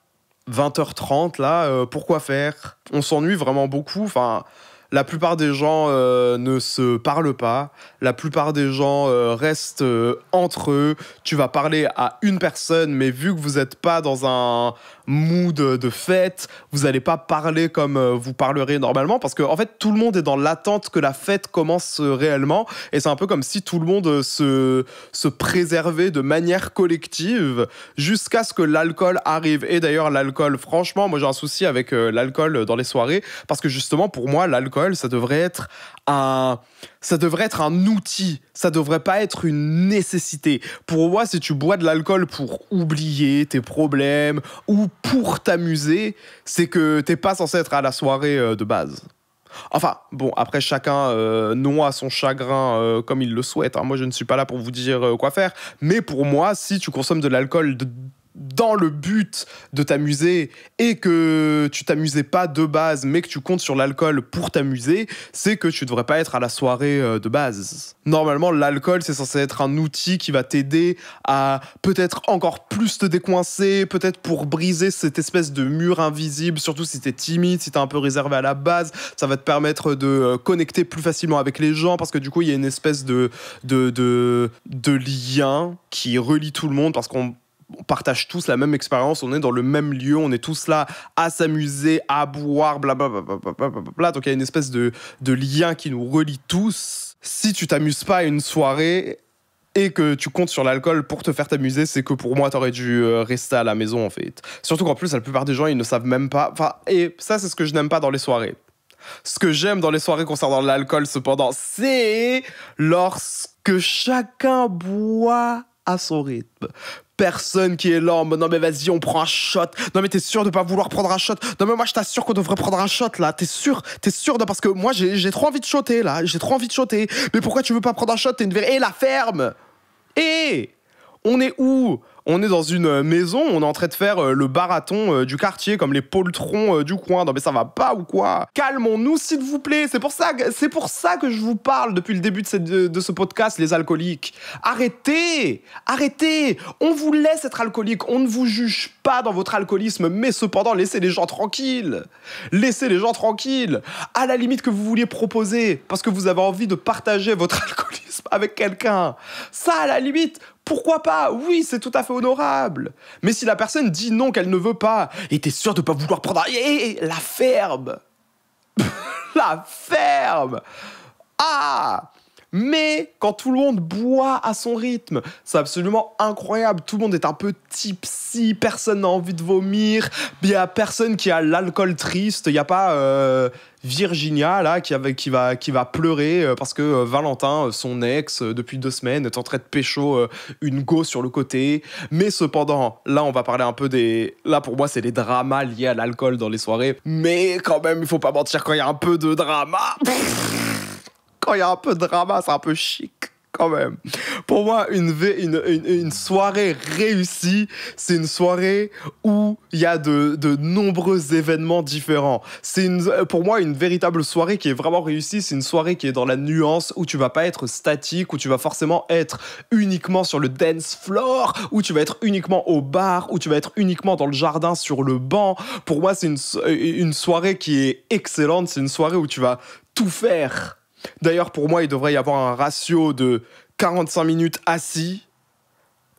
20h30 là, euh, pourquoi faire On s'ennuie vraiment beaucoup. Enfin, la plupart des gens euh, ne se parlent pas. La plupart des gens euh, restent entre eux. Tu vas parler à une personne, mais vu que vous n'êtes pas dans un mood de fête, vous n'allez pas parler comme euh, vous parlerez normalement, parce que en fait, tout le monde est dans l'attente que la fête commence euh, réellement, et c'est un peu comme si tout le monde euh, se, se préservait de manière collective jusqu'à ce que l'alcool arrive. Et d'ailleurs, l'alcool, franchement, moi j'ai un souci avec l'alcool dans les soirées, parce que justement, pour moi, l'alcool, ça devrait être un ça devrait être un outil, ça devrait pas être une nécessité. Pour moi, si tu bois de l'alcool pour oublier tes problèmes ou pour t'amuser, c'est que t'es pas censé être à la soirée euh, de base. Enfin, bon, après chacun euh, noie son chagrin euh, comme il le souhaite. Hein. Moi, je ne suis pas là pour vous dire quoi faire. Mais pour moi, si tu consommes de l'alcool dans le but de t'amuser et que tu t'amusais pas de base mais que tu comptes sur l'alcool pour t'amuser, c'est que tu devrais pas être à la soirée euh, de base. Normalement, l'alcool c'est censé être un outil qui va t'aider à peut-être encore plus te décoincer, peut-être pour briser cette espèce de mur invisible, surtout si t'es timide, si t'es un peu réservé à la base, ça va te permettre de euh, connecter plus facilement avec les gens parce que du coup il y a une espèce de, de, de, de lien qui relie tout le monde parce qu'on on partage tous la même expérience, on est dans le même lieu, on est tous là à s'amuser, à boire, blablabla. Donc il y a une espèce de, de lien qui nous relie tous. Si tu t'amuses pas à une soirée et que tu comptes sur l'alcool pour te faire t'amuser, c'est que pour moi, t'aurais dû euh, rester à la maison en fait. Surtout qu'en plus, la plupart des gens, ils ne savent même pas. Enfin, et ça, c'est ce que je n'aime pas dans les soirées. Ce que j'aime dans les soirées concernant l'alcool, cependant, c'est lorsque chacun boit à son rythme personne qui est là non mais vas-y on prend un shot. Non mais t'es sûr de pas vouloir prendre un shot. Non mais moi je t'assure qu'on devrait prendre un shot là. T'es sûr T'es sûr de parce que moi j'ai trop envie de shotter là. J'ai trop envie de shotter. Mais pourquoi tu veux pas prendre un shot T'es une verre. Et la ferme Et? On est où on est dans une euh, maison, on est en train de faire euh, le baraton euh, du quartier, comme les poltrons du coin. Non mais ça va pas ou quoi Calmons-nous s'il vous plaît. C'est pour ça, que je vous parle depuis le début de, de ce podcast, les alcooliques. Arrêtez, arrêtez. On vous laisse être alcoolique, on ne vous juge pas dans votre alcoolisme, mais cependant laissez les gens tranquilles. Laissez les gens tranquilles. À la limite que vous vouliez proposer, parce que vous avez envie de partager votre alcoolisme avec quelqu'un. Ça, à la limite, pourquoi pas Oui, c'est tout à fait honorable. Mais si la personne dit non qu'elle ne veut pas, et t'es sûr de pas vouloir prendre... Eh, eh, la ferme La ferme Ah mais quand tout le monde boit à son rythme, c'est absolument incroyable. Tout le monde est un peu tipsy, personne n'a envie de vomir, il n'y a personne qui a l'alcool triste, il n'y a pas euh, Virginia là qui, va, qui va pleurer euh, parce que euh, Valentin, euh, son ex, depuis deux semaines, est en train de pécho une go sur le côté. Mais cependant, là on va parler un peu des... Là pour moi c'est les dramas liés à l'alcool dans les soirées. Mais quand même, il faut pas mentir, quand il y a un peu de drama... quand il y a un peu de drama, c'est un peu chic quand même. Pour moi, une, une, une, soirée réussie, c'est une soirée où il y a de, de nombreux événements différents. C'est pour moi une véritable soirée qui est vraiment réussie, c'est une soirée qui est dans la nuance, où tu vas pas être statique, où tu vas forcément être uniquement sur le dance floor, où tu vas être uniquement au bar, où tu vas être uniquement dans le jardin, sur le banc. Pour moi, c'est une, une soirée qui est excellente, c'est une soirée où tu vas tout faire D'ailleurs, pour moi, il devrait y avoir un ratio de 45 minutes assis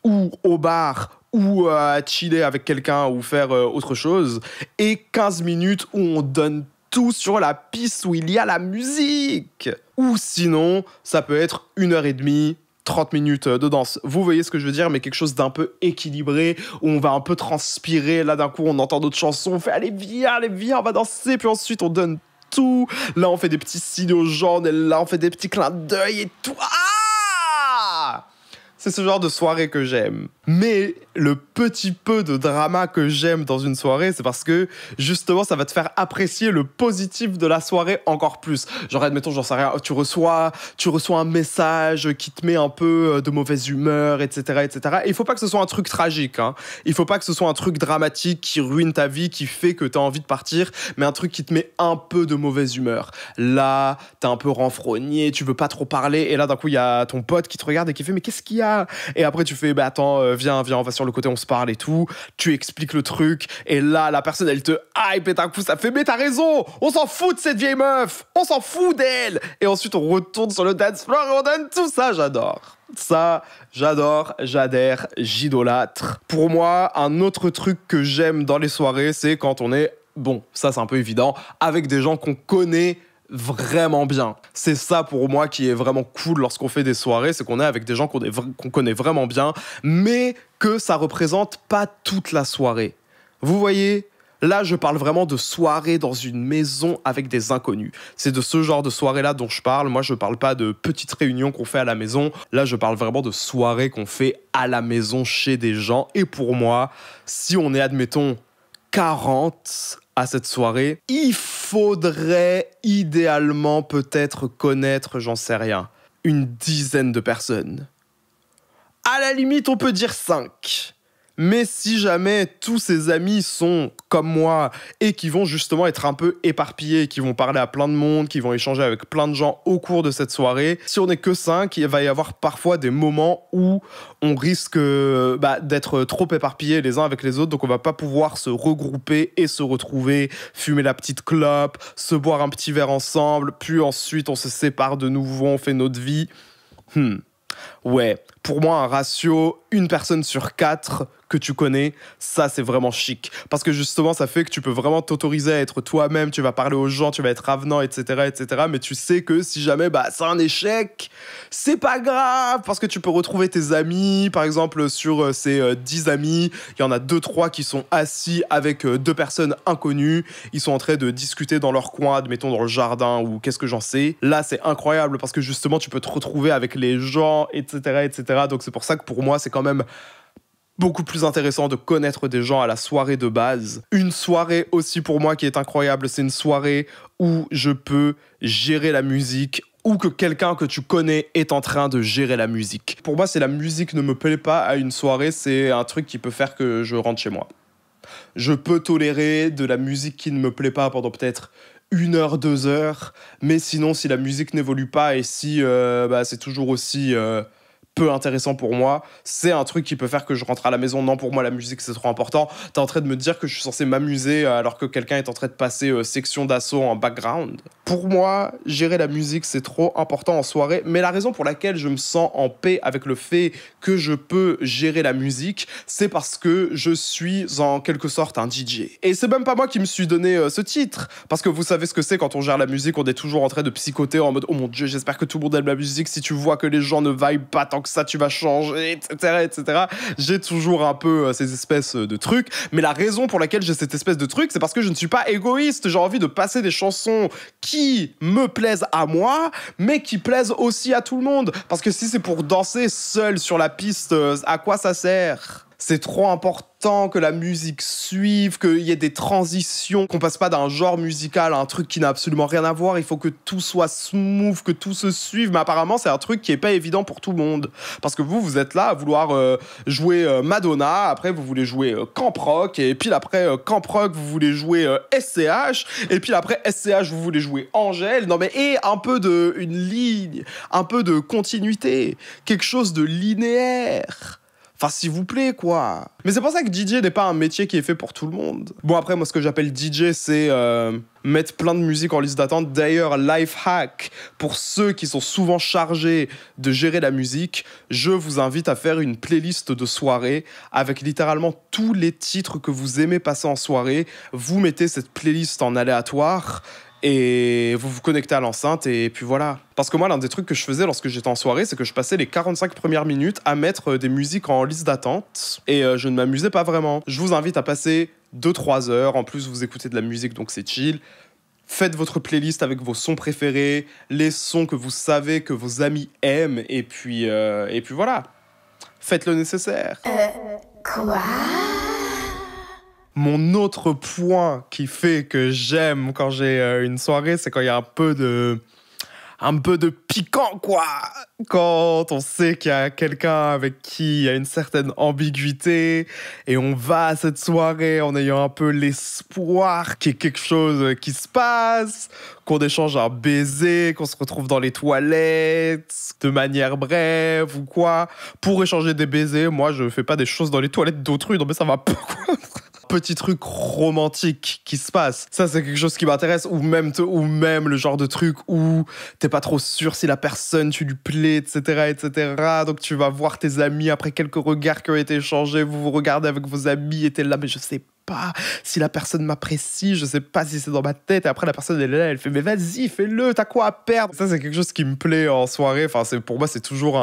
ou au bar ou euh, à chiller avec quelqu'un ou faire euh, autre chose et 15 minutes où on donne tout sur la piste où il y a la musique. Ou sinon, ça peut être une heure et demie, 30 minutes euh, de danse. Vous voyez ce que je veux dire, mais quelque chose d'un peu équilibré, où on va un peu transpirer, là d'un coup on entend d'autres chansons, on fait allez viens, allez viens, on va danser, puis ensuite on donne Là, on fait des petits signaux jaunes, et là, on fait des petits clins d'œil et tout. Ah, c'est ce genre de soirée que j'aime. Mais le petit peu de drama que j'aime dans une soirée, c'est parce que justement, ça va te faire apprécier le positif de la soirée encore plus. Genre, admettons, j'en sais rien, tu reçois, tu reçois un message qui te met un peu euh, de mauvaise humeur, etc., etc. Et il faut pas que ce soit un truc tragique. Il hein. Il faut pas que ce soit un truc dramatique qui ruine ta vie, qui fait que tu as envie de partir, mais un truc qui te met un peu de mauvaise humeur. Là, tu es un peu renfrogné, tu veux pas trop parler, et là, d'un coup, il y a ton pote qui te regarde et qui fait, mais qu'est-ce qu'il y a et après, tu fais, bah attends, euh, viens, viens, on va sur le côté, on se parle et tout. Tu expliques le truc. Et là, la personne, elle te hype et d'un coup, ça fait, mais t'as raison, on s'en fout de cette vieille meuf, on s'en fout d'elle. Et ensuite, on retourne sur le dance floor et on donne tout ça, j'adore. Ça, j'adore, j'adhère, j'idolâtre. Pour moi, un autre truc que j'aime dans les soirées, c'est quand on est, bon, ça c'est un peu évident, avec des gens qu'on connaît vraiment bien. C'est ça pour moi qui est vraiment cool lorsqu'on fait des soirées, c'est qu'on est avec des gens qu'on connaît vraiment bien, mais que ça représente pas toute la soirée. Vous voyez, Là, je parle vraiment de soirée dans une maison avec des inconnus. C'est de ce genre de soirée-là dont je parle. Moi, je parle pas de petites réunions qu'on fait à la maison. Là, je parle vraiment de soirée qu'on fait à la maison chez des gens. Et pour moi, si on est, admettons, 40 cette soirée, il faudrait idéalement peut-être connaître, j'en sais rien, une dizaine de personnes. À la limite, on peut dire cinq. Mais si jamais tous ces amis sont comme moi et qui vont justement être un peu éparpillés, qui vont parler à plein de monde, qui vont échanger avec plein de gens au cours de cette soirée, si on n'est que cinq, il va y avoir parfois des moments où on risque euh, bah, d'être trop éparpillés les uns avec les autres, donc on va pas pouvoir se regrouper et se retrouver, fumer la petite clope, se boire un petit verre ensemble, puis ensuite on se sépare de nouveau, on fait notre vie. Hmm ouais, pour moi, un ratio, une personne sur quatre que tu connais, ça c'est vraiment chic. Parce que justement, ça fait que tu peux vraiment t'autoriser à être toi-même, tu vas parler aux gens, tu vas être avenant, etc., etc. Mais tu sais que si jamais bah, c'est un échec, c'est pas grave, parce que tu peux retrouver tes amis, par exemple, sur euh, ces 10 euh, amis, il y en a deux, trois qui sont assis avec euh, deux personnes inconnues, ils sont en train de discuter dans leur coin, admettons dans le jardin ou qu'est-ce que j'en sais. Là, c'est incroyable parce que justement, tu peux te retrouver avec les gens, et etc., Donc c'est pour ça que pour moi, c'est quand même beaucoup plus intéressant de connaître des gens à la soirée de base. Une soirée aussi pour moi qui est incroyable, c'est une soirée où je peux gérer la musique ou que quelqu'un que tu connais est en train de gérer la musique. Pour moi, c'est la musique ne me plaît pas à une soirée, c'est un truc qui peut faire que je rentre chez moi. Je peux tolérer de la musique qui ne me plaît pas pendant peut-être une heure, deux heures, mais sinon, si la musique n'évolue pas et si euh, bah, c'est toujours aussi... Euh, intéressant pour moi. C'est un truc qui peut faire que je rentre à la maison. Non, pour moi, la musique, c'est trop important. T'es en train de me dire que je suis censé m'amuser euh, alors que quelqu'un est en train de passer euh, section d'assaut en background. Pour moi, gérer la musique, c'est trop important en soirée. Mais la raison pour laquelle je me sens en paix avec le fait que je peux gérer la musique, c'est parce que je suis en quelque sorte un DJ. Et c'est même pas moi qui me suis donné euh, ce titre. Parce que vous savez ce que c'est quand on gère la musique, on est toujours en train de psychoter en mode Oh mon dieu, j'espère que tout le monde aime la musique. Si tu vois que les gens ne vaillent pas tant que ça tu vas changer, etc. etc. J'ai toujours un peu euh, ces espèces euh, de trucs, mais la raison pour laquelle j'ai cette espèce de truc, c'est parce que je ne suis pas égoïste, j'ai envie de passer des chansons qui me plaisent à moi, mais qui plaisent aussi à tout le monde. Parce que si c'est pour danser seul sur la piste, euh, à quoi ça sert c'est trop important que la musique suive, qu'il y ait des transitions, qu'on passe pas d'un genre musical à un truc qui n'a absolument rien à voir. Il faut que tout soit smooth, que tout se suive. Mais apparemment, c'est un truc qui est pas évident pour tout le monde. Parce que vous, vous êtes là à vouloir euh, jouer euh, Madonna, après vous voulez jouer euh, Camp Rock, et puis après Camp Rock, vous voulez jouer SCH, et puis après SCH, vous voulez jouer Angèle. Non mais, et un peu de une ligne, un peu de continuité, quelque chose de linéaire. Enfin, s'il vous plaît, quoi. Mais c'est pour ça que DJ n'est pas un métier qui est fait pour tout le monde. Bon, après, moi, ce que j'appelle DJ, c'est euh, mettre plein de musique en liste d'attente. D'ailleurs, life hack, pour ceux qui sont souvent chargés de gérer la musique, je vous invite à faire une playlist de soirée avec littéralement tous les titres que vous aimez passer en soirée. Vous mettez cette playlist en aléatoire et vous vous connectez à l'enceinte et puis voilà. Parce que moi, l'un des trucs que je faisais lorsque j'étais en soirée, c'est que je passais les 45 premières minutes à mettre euh, des musiques en liste d'attente et euh, je ne m'amusais pas vraiment. Je vous invite à passer 2-3 heures, en plus vous écoutez de la musique donc c'est chill. Faites votre playlist avec vos sons préférés, les sons que vous savez que vos amis aiment et puis, euh, et puis voilà. Faites le nécessaire. quoi mon autre point qui fait que j'aime quand j'ai euh, une soirée, c'est quand il y a un peu de un peu de piquant, quoi. Quand on sait qu'il y a quelqu'un avec qui il y a une certaine ambiguïté et on va à cette soirée en ayant un peu l'espoir qu'il y ait quelque chose qui se passe, qu'on échange un baiser, qu'on se retrouve dans les toilettes de manière brève ou quoi. Pour échanger des baisers, moi je fais pas des choses dans les toilettes d'autrui, non mais ça va pas petit truc romantique qui se passe. Ça, c'est quelque chose qui m'intéresse. Ou même, ou même le genre de truc où t'es pas trop sûr si la personne, tu lui plais, etc., etc. Donc tu vas voir tes amis après quelques regards qui ont été échangés. Vous vous regardez avec vos amis et t'es là, mais je sais si la personne m'apprécie, je sais pas si c'est dans ma tête. Et après, la personne, elle est là, elle fait, mais vas-y, fais-le, t'as quoi à perdre Ça, c'est quelque chose qui me plaît en soirée. Enfin, c'est, pour moi, c'est toujours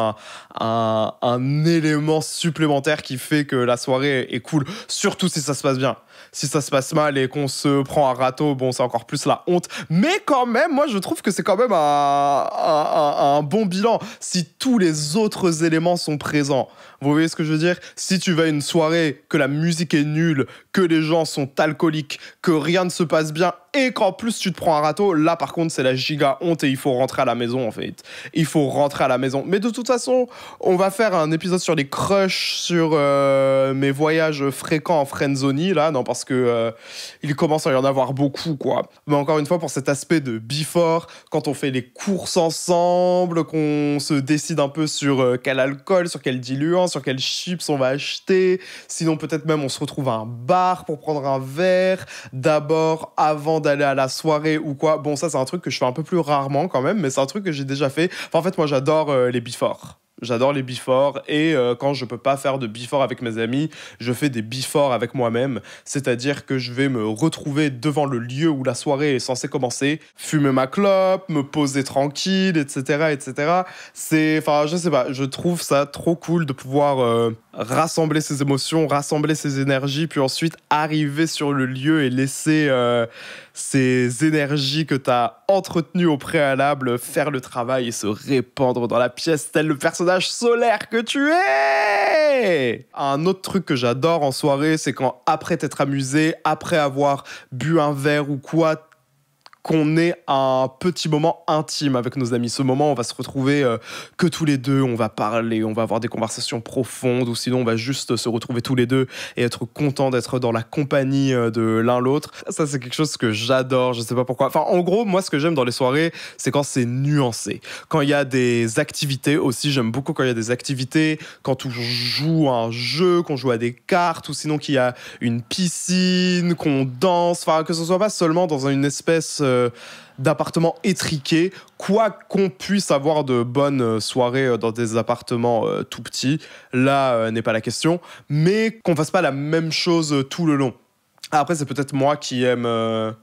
un élément supplémentaire qui fait que la soirée est cool, surtout si ça se passe bien. Si ça se passe mal et qu'on se prend un râteau, bon, c'est encore plus la honte. Mais quand même, moi, je trouve que c'est quand même un, bon bilan si tous les autres éléments sont présents. Vous voyez ce que je veux dire Si tu vas à une soirée, que la musique est nulle, que les gens sont alcooliques, que rien ne se passe bien et qu'en plus tu te prends un râteau, là par contre c'est la giga honte et il faut rentrer à la maison en fait. Il faut rentrer à la maison. Mais de toute façon, on va faire un épisode sur les crushs, sur euh, mes voyages fréquents en friendzone là non parce que euh, il commence à y en avoir beaucoup, quoi. Mais encore une fois, pour cet aspect de before, quand on fait les courses ensemble, qu'on se décide un peu sur euh, quel alcool, sur quel diluant, sur quel chips on va acheter. Sinon, peut-être même on se retrouve à un bar pour prendre un verre d'abord avant d'aller à la soirée ou quoi. Bon, ça, c'est un truc que je fais un peu plus rarement quand même, mais c'est un truc que j'ai déjà fait. Enfin, en fait, moi, j'adore euh, les before. J'adore les biforts. et euh, quand je peux pas faire de biforts avec mes amis, je fais des biforts avec moi-même, c'est-à-dire que je vais me retrouver devant le lieu où la soirée est censée commencer, fumer ma clope, me poser tranquille, etc., etc. C'est, enfin, je sais pas, je trouve ça trop cool de pouvoir euh, rassembler ses émotions, rassembler ses énergies, puis ensuite arriver sur le lieu et laisser euh, ces énergies que tu as entretenues au préalable faire le travail et se répandre dans la pièce tel le personnage solaire que tu es. Un autre truc que j'adore en soirée, c'est quand après t'être amusé, après avoir bu un verre ou quoi, qu'on ait un petit moment intime avec nos amis. Ce moment, on va se retrouver euh, que tous les deux, on va parler, on va avoir des conversations profondes, ou sinon on va juste se retrouver tous les deux et être content d'être dans la compagnie euh, de l'un l'autre. Ça, c'est quelque chose que j'adore, je sais pas pourquoi. Enfin, en gros, moi, ce que j'aime dans les soirées, c'est quand c'est nuancé. Quand il y a des activités aussi, j'aime beaucoup quand il y a des activités, quand on joue à un jeu, qu'on joue à des cartes, ou sinon qu'il y a une piscine, qu'on danse, enfin, que ce soit pas seulement dans une espèce... Euh, euh, d'appartements étriqués. Quoi qu'on puisse avoir de bonnes euh, soirées euh, dans des appartements tout petits, là n'est pas la question, mais qu'on fasse pas la même chose tout le long. Après, c'est peut-être moi qui aime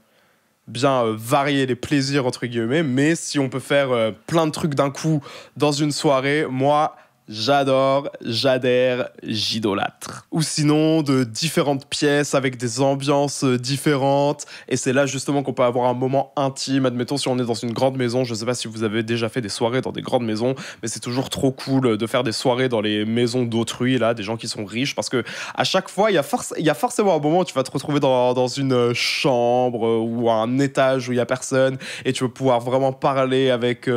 bien varier les plaisirs, entre guillemets, mais si on peut faire plein de trucs d'un coup dans une soirée, moi, J'adore, j'adhère, j'idolâtre. Ou sinon de différentes pièces avec des ambiances euh, différentes. Et c'est là justement qu'on peut avoir un moment intime. Admettons si on est dans une grande maison, je sais pas si vous avez déjà fait des soirées dans des grandes maisons, mais c'est toujours trop cool euh, de faire des soirées dans les maisons d'autrui, là, des gens qui sont riches, parce que à chaque fois, il y, a y forcément un moment où tu vas te retrouver dans, une euh, chambre ou un étage où il n'y a personne et tu vas pouvoir vraiment parler avec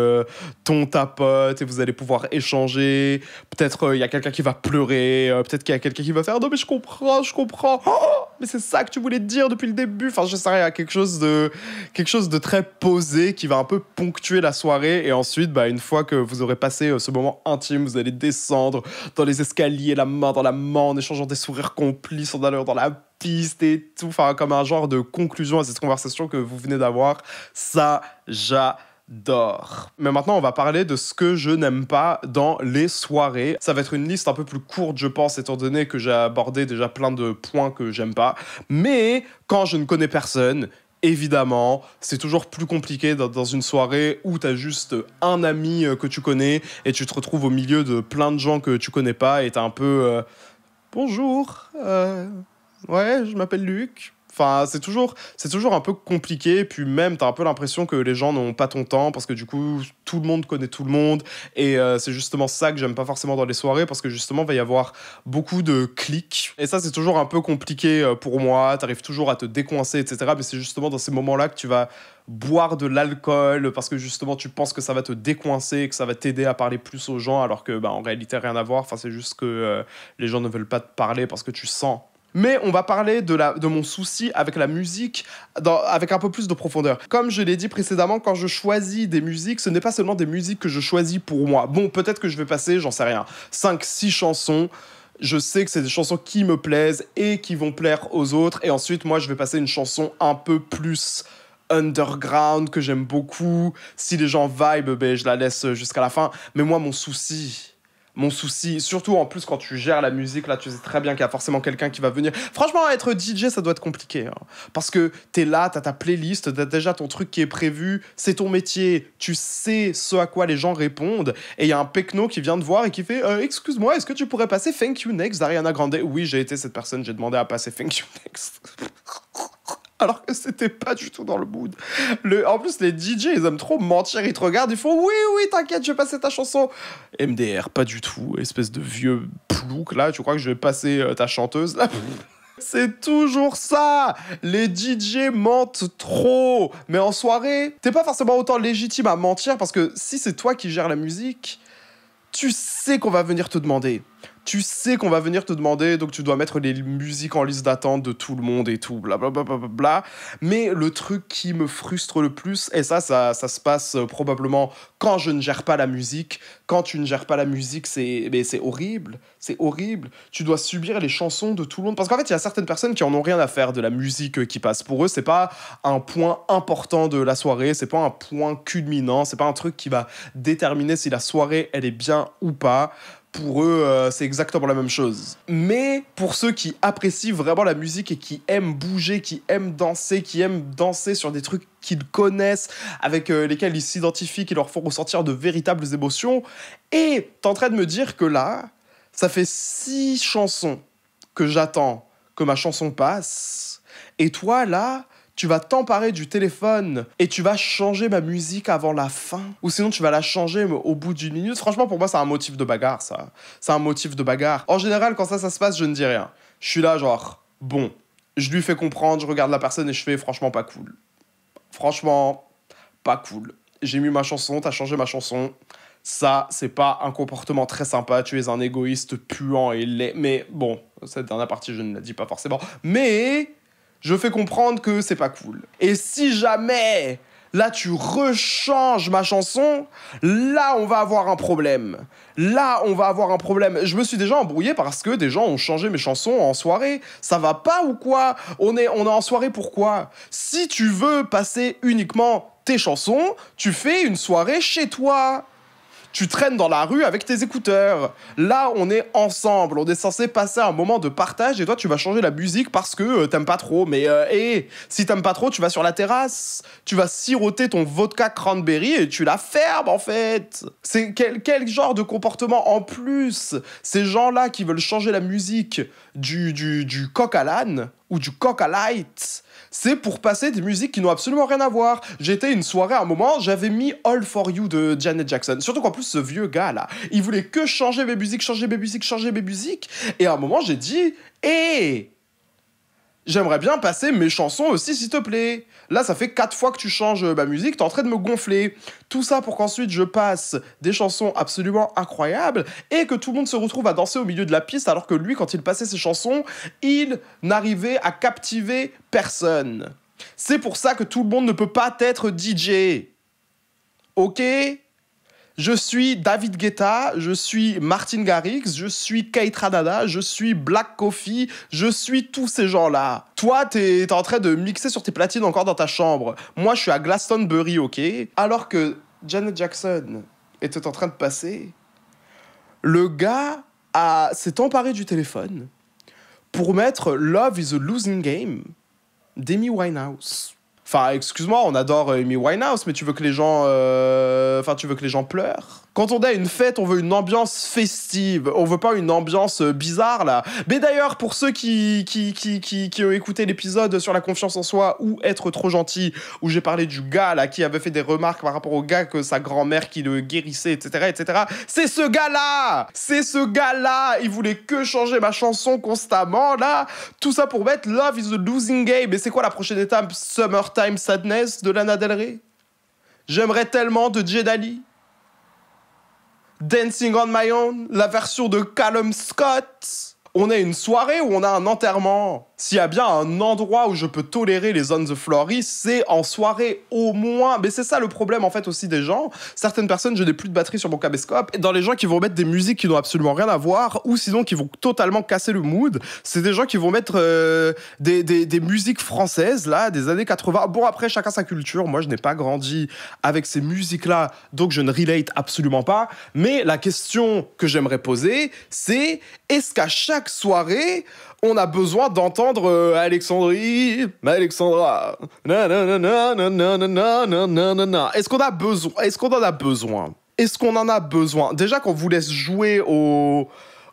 ton tapote et vous allez pouvoir échanger Peut-être euh, il y a quelqu'un qui va pleurer. Euh, peut-être qu'il y a quelqu'un qui va faire non mais je comprends, je comprends. mais c'est ça que tu voulais dire depuis le début. Enfin, je sais rien, quelque chose de quelque chose de très posé qui va un peu ponctuer la soirée. Et ensuite, bah, une fois que vous aurez passé euh, ce moment intime, vous allez descendre dans les escaliers, la main dans la main, en échangeant des sourires complices, en allant dans la piste et tout. Enfin, comme un genre de conclusion à cette conversation que vous venez d'avoir. Ça, j'adore d'or. Mais maintenant, on va parler de ce que je n'aime pas dans les soirées. Ça va être une liste un peu plus courte, je pense, étant donné que j'ai abordé déjà plein de points que j'aime pas. Mais quand je ne connais personne, Évidemment, c'est toujours plus compliqué dans une soirée où t'as juste un ami euh, que tu connais et tu te retrouves au milieu de plein de gens que tu connais pas et t'as un peu euh, bonjour, euh, ouais, je m'appelle Luc, Enfin, c'est toujours, c'est toujours un peu compliqué. Puis même, t'as un peu l'impression que les gens n'ont pas ton temps parce que du coup, tout le monde connaît tout le monde. Et euh, c'est justement ça que j'aime pas forcément dans les soirées parce que justement, il va y avoir beaucoup de clics. Et ça, c'est toujours un peu compliqué euh, pour moi. T'arrives toujours à te décoincer, etc. Mais c'est justement dans ces moments-là que tu vas boire de l'alcool parce que justement tu penses que ça va te décoincer, que ça va t'aider à parler plus aux gens alors que bah, en réalité rien à voir. Enfin, c'est juste que euh, les gens ne veulent pas te parler parce que tu sens mais on va parler de, mon souci avec la musique, avec un peu plus de profondeur. Comme je l'ai dit précédemment, quand je choisis des musiques, ce n'est pas seulement des musiques que je choisis pour moi. Bon, peut-être que je vais passer, j'en sais rien, 5-6 chansons je sais que c'est des chansons qui me plaisent et qui vont plaire aux autres. Et ensuite, moi, je vais passer une chanson un peu plus underground que j'aime beaucoup. Si les gens vibe, ben, je la laisse jusqu'à la fin. Mais moi, mon souci, mon souci. Surtout en plus quand tu gères la musique, là, tu sais très bien qu'il y a forcément quelqu'un qui va venir. Franchement, être DJ, ça doit être compliqué. Hein. parce que t'es là, t'as ta playlist, t'as déjà ton truc qui est prévu, c'est ton métier, tu sais ce à quoi les gens répondent. Et il y a un pecno qui vient te voir et qui fait euh, Excuse-moi, est-ce que tu pourrais passer Thank You Next d'Ariana Grande Oui, j'ai été cette personne, j'ai demandé à passer Thank You Next. alors que c'était pas du tout dans le mood. Le, en plus, les DJ, ils aiment trop mentir, ils te regardent, ils font oui, oui, t'inquiète, je vais passer ta chanson. MDR, pas du tout, espèce de vieux plouc là, tu crois que je vais passer euh, ta chanteuse C'est toujours ça Les DJ mentent trop Mais en soirée, t'es pas forcément autant légitime à mentir parce que si c'est toi qui gères la musique, tu sais qu'on va venir te demander tu sais qu'on va venir te demander, donc tu dois mettre les musiques en liste d'attente de tout le monde et tout, blablabla. Mais le truc qui me frustre le plus, et ça, ça, se passe euh, probablement quand je ne gère pas la musique. Quand tu ne gères pas la musique, c'est horrible. C'est horrible. Tu dois subir les chansons de tout le monde. Parce qu'en fait, il y a certaines personnes qui en ont rien à faire de la musique qui passe. Pour eux, c'est pas un point important de la soirée, c'est pas un point culminant, c'est pas un truc qui va déterminer si la soirée, elle est bien ou pas pour eux, euh, c'est exactement la même chose. Mais pour ceux qui apprécient vraiment la musique et qui aiment bouger, qui aiment danser, qui aiment danser sur des trucs qu'ils connaissent, avec euh, lesquels ils s'identifient, qui leur font ressentir de véritables émotions, et t'es en train de me dire que là, ça fait six chansons que j'attends que ma chanson passe, et toi là, tu vas t'emparer du téléphone et tu vas changer ma musique avant la fin. Ou sinon, tu vas la changer au bout d'une minute. Franchement, pour moi, c'est un motif de bagarre, ça. C'est un motif de bagarre. En général, quand ça, ça se passe, je ne dis rien. Je suis là, genre, bon, je lui fais comprendre, je regarde la personne et je fais, franchement, pas cool. Franchement, pas cool. J'ai mis ma chanson, t'as changé ma chanson. Ça, c'est pas un comportement très sympa. Tu es un égoïste puant et laid. Mais bon, cette dernière partie, je ne la dis pas forcément. Mais je fais comprendre que c'est pas cool. Et si jamais là tu rechanges ma chanson, là on va avoir un problème. Là on va avoir un problème. Je me suis déjà embrouillé parce que des gens ont changé mes chansons en soirée. Ça va pas ou quoi On est on est en soirée pourquoi Si tu veux passer uniquement tes chansons, tu fais une soirée chez toi tu traînes dans la rue avec tes écouteurs. Là, on est ensemble, on est censé passer un moment de partage et toi, tu vas changer la musique parce que euh, t'aimes pas trop. Mais euh, hé, si t'aimes pas trop, tu vas sur la terrasse, tu vas siroter ton vodka cranberry et tu la fermes en fait. C'est quel, genre de comportement en plus Ces gens-là qui veulent changer la musique du, du, du coq à l'âne ou du coq à light c'est pour passer des musiques qui n'ont absolument rien à voir. J'étais une soirée à un moment, j'avais mis All For You de Janet Jackson. Surtout qu'en plus, ce vieux gars-là, il voulait que changer mes musiques, changer mes musiques, changer mes musiques. Et à un moment, j'ai dit, hé, J'aimerais bien passer mes chansons aussi, s'il te plaît. Là, ça fait quatre fois que tu changes euh, ma musique, t'es en train de me gonfler. Tout ça pour qu'ensuite je passe des chansons absolument incroyables et que tout le monde se retrouve à danser au milieu de la piste alors que lui, quand il passait ses chansons, il n'arrivait à captiver personne. C'est pour ça que tout le monde ne peut pas être DJ. Ok je suis David Guetta, je suis Martin Garrix, je suis Kate Radada, je suis Black Coffee, je suis tous ces gens-là. Toi, t'es en train de mixer sur tes platines encore dans ta chambre. Moi, je suis à Glastonbury, ok Alors que Janet Jackson était en train de passer. Le gars a... s'est emparé du téléphone pour mettre Love is a Losing Game Demi Winehouse. Enfin, excuse-moi, on adore euh, Amy Winehouse, mais tu veux que les gens, euh, enfin, tu veux que les gens pleurent quand on a une fête, on veut une ambiance festive. On veut pas une ambiance euh, bizarre, là. Mais d'ailleurs, pour ceux qui, qui, qui, qui, ont écouté l'épisode sur la confiance en soi ou être trop gentil, où j'ai parlé du gars, là, qui avait fait des remarques par rapport au gars que sa grand-mère qui le guérissait, etc., etc., c'est ce gars-là! C'est ce gars-là! Il voulait que changer ma chanson constamment, là. Tout ça pour mettre Love is a losing game. Et c'est quoi la prochaine étape? Summertime Sadness de Lana Del Rey? J'aimerais tellement de Jedali. Dancing on My Own, la version de Callum Scott. On a une soirée ou on a un enterrement s'il y a bien un endroit où je peux tolérer les zones the floory, c'est en soirée au moins. Mais c'est ça le problème en fait aussi des gens. Certaines personnes, je n'ai plus de batterie sur mon cabescope Et dans les gens qui vont mettre des musiques qui n'ont absolument rien à voir, ou sinon qui vont totalement casser le mood, c'est des gens qui vont mettre euh, des, musiques françaises là, des années 80. Bon après chacun sa culture. Moi je n'ai pas grandi avec ces musiques là, donc je ne relate absolument pas. Mais la question que j'aimerais poser, c'est est-ce qu'à chaque soirée on a besoin d'entendre Alexandrie, Alexandra. Est-ce qu'on a besoin Est-ce qu'on en a besoin Est-ce qu'on en a besoin Déjà qu'on vous laisse jouer au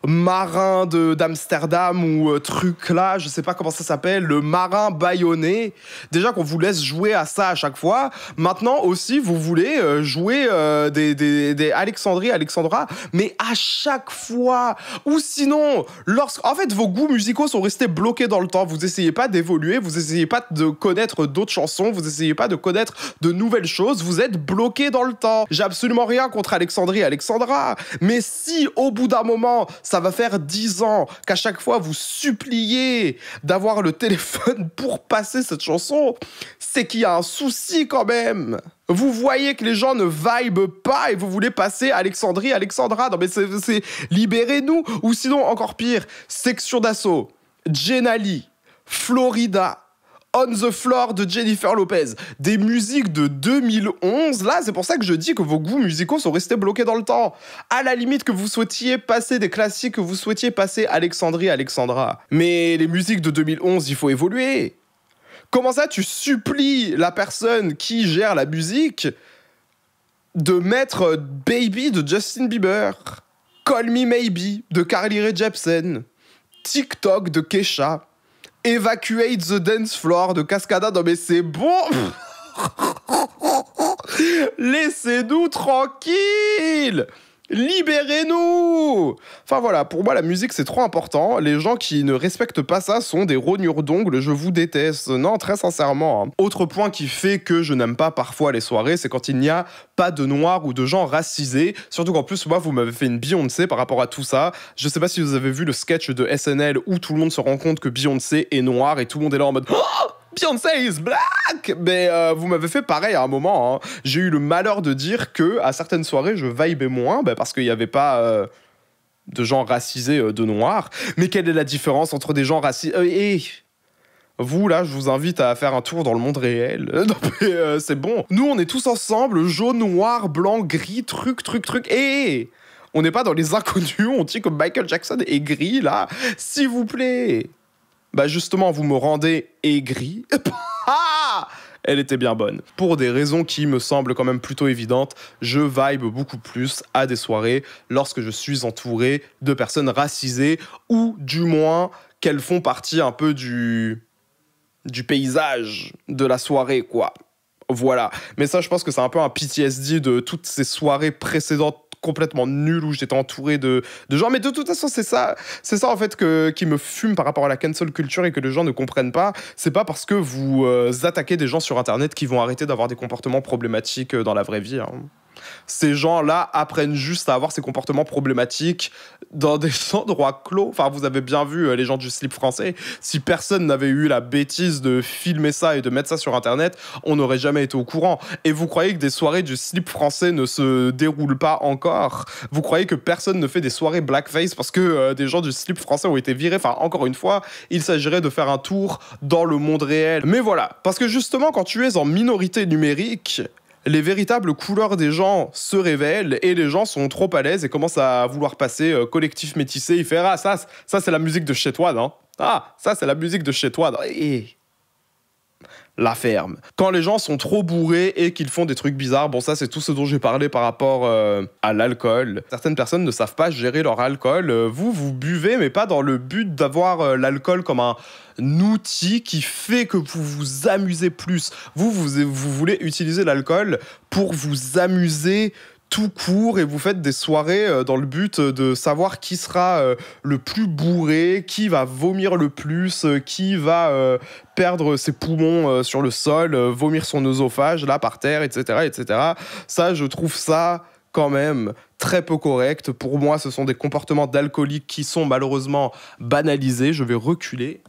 marin de d'Amsterdam ou euh, truc là, je sais pas comment ça s'appelle, le marin baïonné. Déjà qu'on vous laisse jouer à ça à chaque fois. Maintenant aussi, vous voulez euh, jouer euh, des, des, Alexandrie, Alexandra, mais à chaque fois. Ou sinon, lorsque, en fait, vos goûts musicaux sont restés bloqués dans le temps. Vous essayez pas d'évoluer, vous essayez pas de connaître d'autres chansons, vous essayez pas de connaître de nouvelles choses. Vous êtes bloqué dans le temps. J'ai absolument rien contre Alexandrie, Alexandra, mais si au bout d'un moment ça ça va faire 10 ans qu'à chaque fois vous suppliez d'avoir le téléphone pour passer cette chanson. C'est qu'il y a un souci quand même. Vous voyez que les gens ne vibent pas et vous voulez passer Alexandrie, Alexandra. Non mais c'est libérez-nous. Ou sinon, encore pire, section d'assaut. Genali, Florida, on the Floor de Jennifer Lopez, des musiques de 2011. Là, c'est pour ça que je dis que vos goûts musicaux sont restés bloqués dans le temps. À la limite que vous souhaitiez passer des classiques, que vous souhaitiez passer Alexandrie, Alexandra. Mais les musiques de 2011, il faut évoluer. Comment ça, tu supplies la personne qui gère la musique de mettre Baby de Justin Bieber, Call Me Maybe de Carly Rae Jepsen, TikTok de Kesha Evacuate the dance floor de Cascada. Non, mais c'est bon! Laissez-nous tranquille! Libérez-nous Enfin voilà, pour moi la musique c'est trop important. Les gens qui ne respectent pas ça sont des rognures d'ongles, je vous déteste. Non, très sincèrement. Hein. Autre point qui fait que je n'aime pas parfois les soirées, c'est quand il n'y a pas de noirs ou de gens racisés. Surtout qu'en plus, moi vous m'avez fait une Beyoncé par rapport à tout ça. Je sais pas si vous avez vu le sketch de SNL où tout le monde se rend compte que Beyoncé est noir et tout le monde est là en mode. Oh Beyoncé is black Mais euh, vous m'avez fait pareil à un moment. Hein. J'ai eu le malheur de dire que à certaines soirées, je vibais moins bah, parce qu'il n'y avait pas. Euh, de gens racisés euh, de noirs. Mais quelle est la différence entre des gens racisés et vous, là, je vous invite à faire un tour dans le monde réel. c'est bon. Nous, on est tous ensemble, jaune, noir, blanc, gris, truc, truc, truc. Et on n'est pas dans les inconnus, on dit que Michael Jackson est gris, là. S'il vous plaît bah justement, vous me rendez aigri. Ah elle était bien bonne. Pour des raisons qui me semblent quand même plutôt évidentes, je vibe beaucoup plus à des soirées lorsque je suis entouré de personnes racisées ou du moins qu'elles font partie un peu du du paysage de la soirée quoi. Voilà. Mais ça je pense que c'est un peu un PTSD de toutes ces soirées précédentes complètement nul où j'étais entouré de, gens. Mais de toute façon, c'est ça, c'est ça en fait qui me fume par rapport à la cancel culture et que les gens ne comprennent pas. C'est pas parce que vous euh, attaquez des gens sur Internet qui vont arrêter d'avoir des comportements problématiques euh, dans la vraie vie. Hein ces gens-là apprennent juste à avoir ces comportements problématiques dans des endroits clos. Enfin, vous avez bien vu euh, les gens du slip français. Si personne n'avait eu la bêtise de filmer ça et de mettre ça sur Internet, on n'aurait jamais été au courant. Et vous croyez que des soirées du slip français ne se déroulent pas encore Vous croyez que personne ne fait des soirées blackface parce que euh, des gens du slip français ont été virés Enfin, encore une fois, il s'agirait de faire un tour dans le monde réel. Mais voilà, parce que justement, quand tu es en minorité numérique, les véritables couleurs des gens se révèlent et les gens sont trop à l'aise et commencent à vouloir passer euh, collectif métissé, il fait Ah, ça, ça c'est la musique de chez toi, non Ah, ça c'est la musique de chez toi la ferme. Quand les gens sont trop bourrés et qu'ils font des trucs bizarres, bon ça c'est tout ce dont j'ai parlé par rapport euh, à l'alcool. Certaines personnes ne savent pas gérer leur alcool. Euh, vous, vous buvez mais pas dans le but d'avoir euh, l'alcool comme un outil qui fait que vous vous amusez plus. Vous, vous, vous voulez utiliser l'alcool pour vous amuser tout court et vous faites des soirées euh, dans le but euh, de savoir qui sera euh, le plus bourré, qui va vomir le plus, qui va perdre ses poumons sur le sol, vomir son oesophage là par terre, etc., etc. Ça, je trouve ça quand même très peu correct Pour moi, ce sont des comportements d'alcooliques qui sont malheureusement banalisés. Je vais reculer.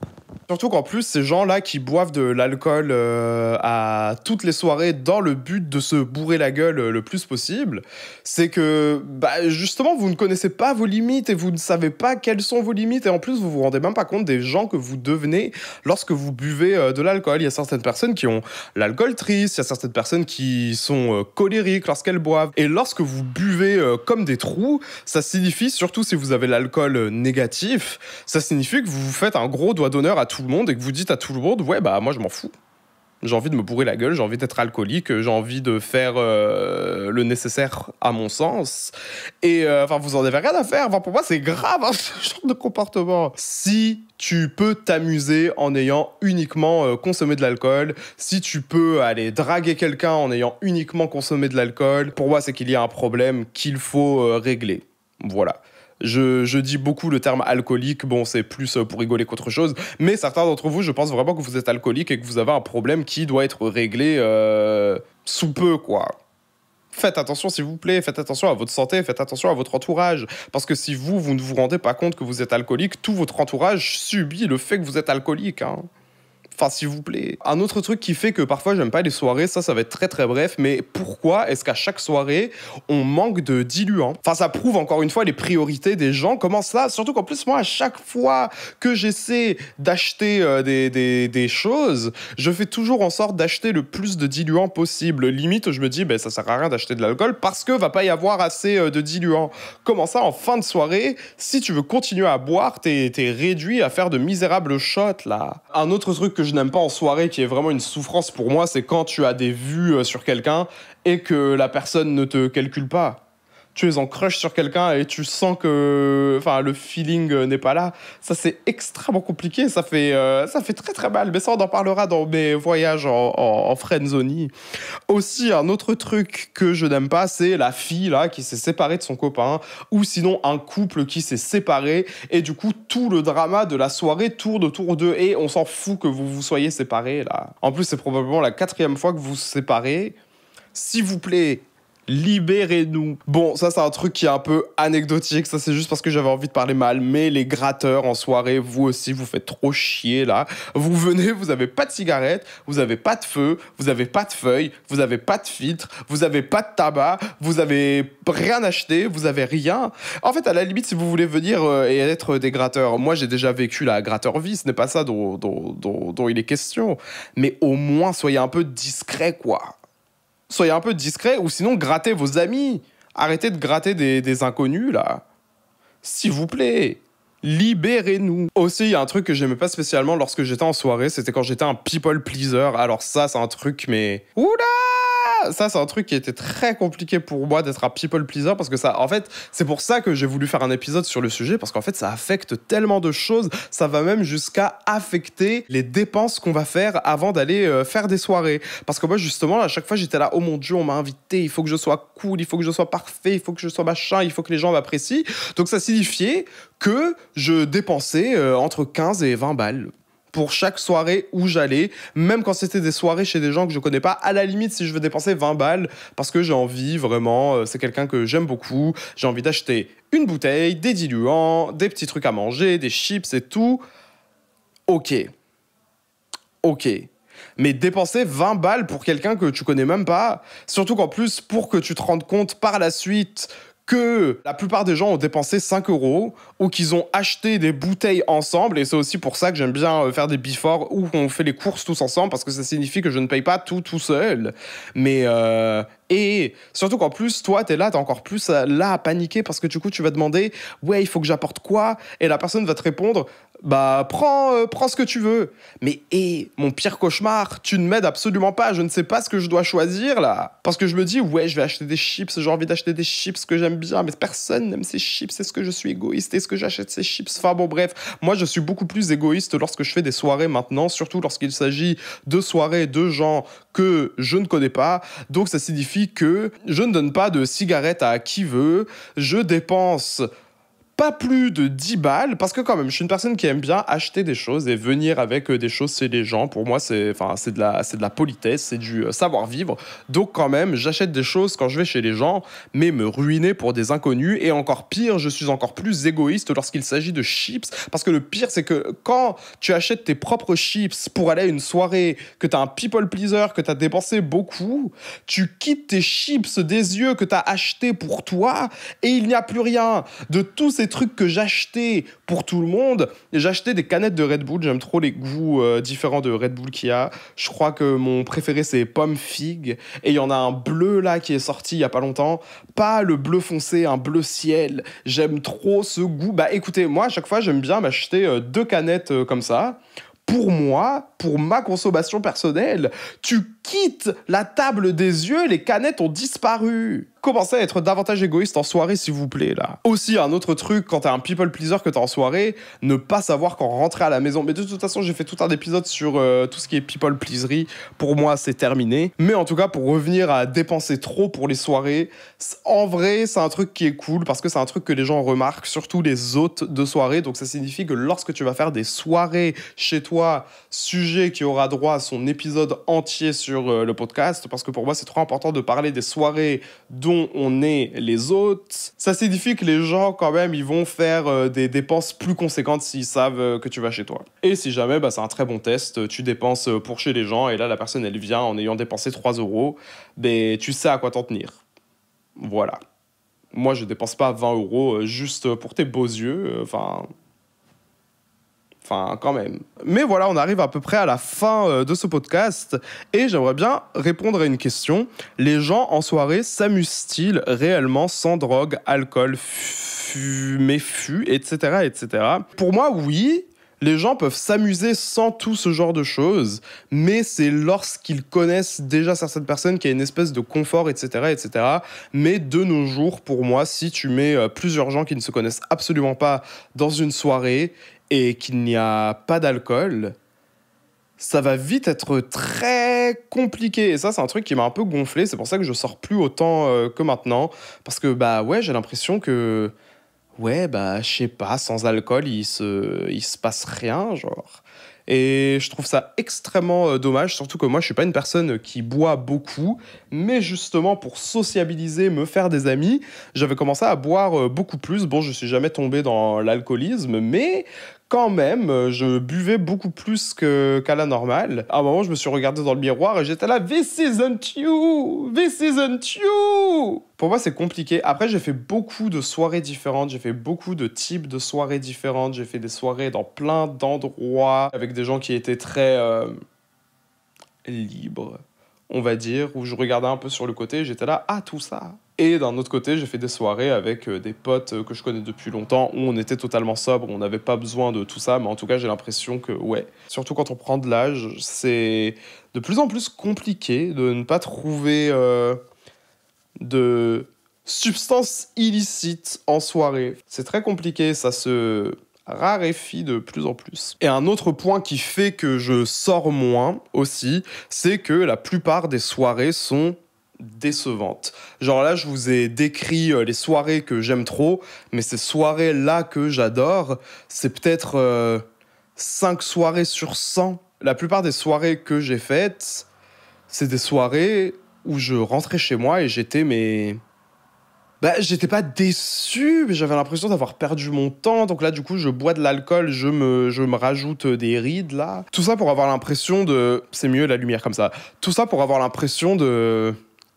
Surtout qu'en plus, ces gens-là qui boivent de l'alcool euh, à toutes les soirées dans le but de se bourrer la gueule euh, le plus possible, c'est que bah, justement, vous ne connaissez pas vos limites et vous ne savez pas quelles sont vos limites. Et en plus, vous vous rendez même pas compte des gens que vous devenez lorsque vous buvez euh, de l'alcool. Il y a certaines personnes qui ont l'alcool triste, il y a certaines personnes qui sont colériques lorsqu'elles boivent. Et lorsque vous buvez comme des trous. Ça signifie, surtout si vous avez l'alcool euh, négatif, ça signifie que vous vous faites un gros doigt d'honneur à tout le monde et que vous dites à tout le monde, ouais, bah moi je m'en fous j'ai envie de me bourrer la gueule, j'ai envie d'être alcoolique, j'ai envie de faire euh, le nécessaire à mon sens. Et euh, enfin, vous en avez rien à faire. pour moi, c'est grave hein, ce genre de comportement. Si tu peux t'amuser en ayant uniquement euh, consommé de l'alcool, si tu peux aller draguer quelqu'un en ayant uniquement consommé de l'alcool, pour moi, c'est qu'il y a un problème qu'il faut régler. Voilà. Je, dis beaucoup le terme alcoolique, bon, c'est plus euh, pour rigoler qu'autre chose, mais certains d'entre vous, je pense vraiment que vous êtes alcoolique et que vous avez un problème qui doit être réglé euh, sous peu, quoi. Faites attention, s'il vous plaît, faites attention à votre santé, faites attention à votre entourage. Parce que si vous, vous ne vous rendez pas compte que vous êtes alcoolique, tout votre entourage subit le fait que vous êtes alcoolique. Hein. Enfin, s'il vous plaît. Un autre truc qui fait que parfois j'aime pas les soirées, ça, ça va être très très bref, mais pourquoi est-ce qu'à chaque soirée, on manque de diluant Enfin, ça prouve encore une fois les priorités des gens. Comment ça Surtout qu'en plus, moi, à chaque fois que j'essaie d'acheter euh, des, des, des, choses, je fais toujours en sorte d'acheter le plus de diluants possible. Limite, je me dis, ben, ça sert à rien d'acheter de l'alcool parce que va pas y avoir assez euh, de diluants. Comment ça, en fin de soirée, si tu veux continuer à boire, t'es réduit à faire de misérables shots, là Un autre truc que je n'aime pas en soirée, qui est vraiment une souffrance pour moi, c'est quand tu as des vues euh, sur quelqu'un et que la personne ne te calcule pas tu es en crush sur quelqu'un et tu sens que enfin le feeling euh, n'est pas là ça c'est extrêmement compliqué ça fait euh, ça fait très très mal mais ça on en parlera dans mes voyages en, en, aussi un autre truc que je n'aime pas c'est la fille là qui s'est séparée de son copain ou sinon un couple qui s'est séparé et du coup tout le drama de la soirée tourne autour d'eux et on s'en fout que vous vous soyez séparés là en plus c'est probablement la quatrième fois que vous vous séparez s'il vous plaît Libérez-nous. Bon, ça c'est un truc qui est un peu anecdotique, ça c'est juste parce que j'avais envie de parler mal, mais les gratteurs en soirée, vous aussi, vous faites trop chier là. Vous venez, vous avez pas de cigarette, vous n'avez pas de feu, vous avez pas de feuilles, vous n'avez pas de filtre, vous avez pas de tabac, vous avez rien acheté, vous avez rien. En fait, à la limite, si vous voulez venir euh, et être des gratteurs, moi j'ai déjà vécu la gratteur vie, ce n'est pas ça dont, dont il est question, mais au moins soyez un peu discret quoi soyez un peu discret ou sinon grattez vos amis. Arrêtez de gratter des, inconnus là. S'il vous plaît, libérez-nous. Aussi, il y a un truc que j'aimais pas spécialement lorsque j'étais en soirée, c'était quand j'étais un people pleaser. Alors ça, c'est un truc mais oula ça, c'est un truc qui était très compliqué pour moi d'être un people pleaser parce que ça, en fait, c'est pour ça que j'ai voulu faire un épisode sur le sujet parce qu'en fait, ça affecte tellement de choses. Ça va même jusqu'à affecter les dépenses qu'on va faire avant d'aller euh, faire des soirées. Parce que moi, justement, à chaque fois, j'étais là, oh mon dieu, on m'a invité, il faut que je sois cool, il faut que je sois parfait, il faut que je sois machin, il faut que les gens m'apprécient. Donc ça signifiait que je dépensais euh, entre 15 et 20 balles pour chaque soirée où j'allais, même quand c'était des soirées chez des gens que je connais pas. À la limite, si je veux dépenser 20 balles, parce que j'ai envie vraiment, euh, c'est quelqu'un que j'aime beaucoup, j'ai envie d'acheter une bouteille, des diluants, des petits trucs à manger, des chips et tout. Ok. Ok. Mais dépenser 20 balles pour quelqu'un que tu connais même pas, surtout qu'en plus, pour que tu te rendes compte par la suite que la plupart des gens ont dépensé 5 euros ou qu'ils ont acheté des bouteilles ensemble. Et c'est aussi pour ça que j'aime bien euh, faire des biforts où on fait les courses tous ensemble parce que ça signifie que je ne paye pas tout tout seul. Mais. Euh, et surtout qu'en plus, toi, t'es là, t'es encore plus euh, là à paniquer parce que du coup, tu vas demander Ouais, il faut que j'apporte quoi Et la personne va te répondre bah prends, euh, prends ce que tu veux. Mais hé, mon pire cauchemar, tu ne m'aides absolument pas, je ne sais pas ce que je dois choisir là. Parce que je me dis, ouais, je vais acheter des chips, j'ai envie d'acheter des chips que j'aime bien, mais personne n'aime ces chips, est-ce que je suis égoïste, est-ce que j'achète ces chips Enfin bon, bref, moi je suis beaucoup plus égoïste lorsque je fais des soirées maintenant, surtout lorsqu'il s'agit de soirées de gens que je ne connais pas. Donc ça signifie que je ne donne pas de cigarettes à qui veut, je dépense pas plus de 10 balles, parce que quand même, je suis une personne qui aime bien acheter des choses et venir avec euh, des choses chez les gens. Pour moi, c'est enfin, de, la, de la politesse, c'est du euh, savoir-vivre. Donc quand même, j'achète des choses quand je vais chez les gens, mais me ruiner pour des inconnus. Et encore pire, je suis encore plus égoïste lorsqu'il s'agit de chips, parce que le pire, c'est que quand tu achètes tes propres chips pour aller à une soirée, que tu as un people pleaser, que tu as dépensé beaucoup, tu quittes tes chips des yeux que tu as acheté pour toi, et il n'y a plus rien de tous ces trucs que j'achetais pour tout le monde. J'achetais des canettes de Red Bull. J'aime trop les goûts euh, différents de Red Bull qu'il y a. Je crois que mon préféré, c'est pomme figue. Et il y en a un bleu là qui est sorti il y a pas longtemps. Pas le bleu foncé, un bleu ciel. J'aime trop ce goût. Bah écoutez, moi, à chaque fois, j'aime bien m'acheter euh, deux canettes euh, comme ça pour moi, pour ma consommation personnelle. Tu quittes la table des yeux, les canettes ont disparu commencez à être davantage égoïste en soirée, s'il vous plaît, là. Aussi, un autre truc, quand t'es un people pleaser que t'es en soirée, ne pas savoir quand rentrer à la maison. Mais de toute façon, j'ai fait tout un épisode sur euh, tout ce qui est people pleaserie. Pour moi, c'est terminé. Mais en tout cas, pour revenir à dépenser trop pour les soirées, en vrai, c'est un truc qui est cool parce que c'est un truc que les gens remarquent, surtout les hôtes de soirée. Donc, ça signifie que lorsque tu vas faire des soirées chez toi, sujet qui aura droit à son épisode entier sur euh, le podcast, parce que pour moi, c'est trop important de parler des soirées dont on est les hôtes. Ça signifie que les gens, quand même, ils vont faire euh, des dépenses plus conséquentes s'ils savent euh, que tu vas chez toi. Et si jamais, bah, c'est un très bon test. Euh, tu dépenses pour chez les gens et là, la personne, elle vient en ayant dépensé 3 euros. Mais ben, tu sais à quoi t'en tenir. Voilà. Moi, je dépense pas 20 euros juste pour tes beaux yeux. Enfin, Enfin, quand même. Mais voilà, on arrive à peu près à la fin euh, de ce podcast et j'aimerais bien répondre à une question. Les gens en soirée s'amusent-ils réellement sans drogue, alcool, fumée, fût, etc., etc. Pour moi, oui. Les gens peuvent s'amuser sans tout ce genre de choses, mais c'est lorsqu'ils connaissent déjà certaines personnes qu'il y a une espèce de confort, etc., etc. Mais de nos jours, pour moi, si tu mets euh, plusieurs gens qui ne se connaissent absolument pas dans une soirée, et qu'il n'y a pas d'alcool, ça va vite être très compliqué. Et ça, c'est un truc qui m'a un peu gonflé. C'est pour ça que je sors plus autant euh, que maintenant. Parce que, bah ouais, j'ai l'impression que. Ouais, bah, je sais pas, sans alcool, il se, il se passe rien, genre. Et je trouve ça extrêmement euh, dommage, surtout que moi, je suis pas une personne qui boit beaucoup, mais justement pour sociabiliser, me faire des amis, j'avais commencé à boire euh, beaucoup plus. Bon, je suis jamais tombé dans l'alcoolisme, mais quand même, euh, je buvais beaucoup plus qu'à la normale. À un moment, je me suis regardé dans le miroir et j'étais là, This isn't you! This isn't you! Pour moi, c'est compliqué. Après, j'ai fait beaucoup de soirées différentes, j'ai fait beaucoup de types de soirées différentes, j'ai fait des soirées dans plein d'endroits avec des gens qui étaient très euh, libres, on va dire, où je regardais un peu sur le côté, j'étais là, ah, tout ça, et d'un autre côté, j'ai fait des soirées avec euh, des potes euh, que je connais depuis longtemps où on était totalement sobre, on n'avait pas besoin de tout ça, mais en tout cas, j'ai l'impression que, ouais, surtout quand on prend de l'âge, c'est de plus en plus compliqué de ne pas trouver euh, de substances illicites en soirée. C'est très compliqué, ça se raréfie de plus en plus. Et un autre point qui fait que je sors moins aussi, c'est que la plupart des soirées sont décevante. Genre là, je vous ai décrit euh, les soirées que j'aime trop, mais ces soirées-là que j'adore, c'est peut-être 5 euh, soirées sur 100. La plupart des soirées que j'ai faites, c'est des soirées où je rentrais chez moi et j'étais mais... Bah, j'étais pas déçu, mais j'avais l'impression d'avoir perdu mon temps. Donc là, du coup, je bois de l'alcool, je me, je me rajoute des rides là. Tout ça pour avoir l'impression de. C'est mieux la lumière comme ça. Tout ça pour avoir l'impression de.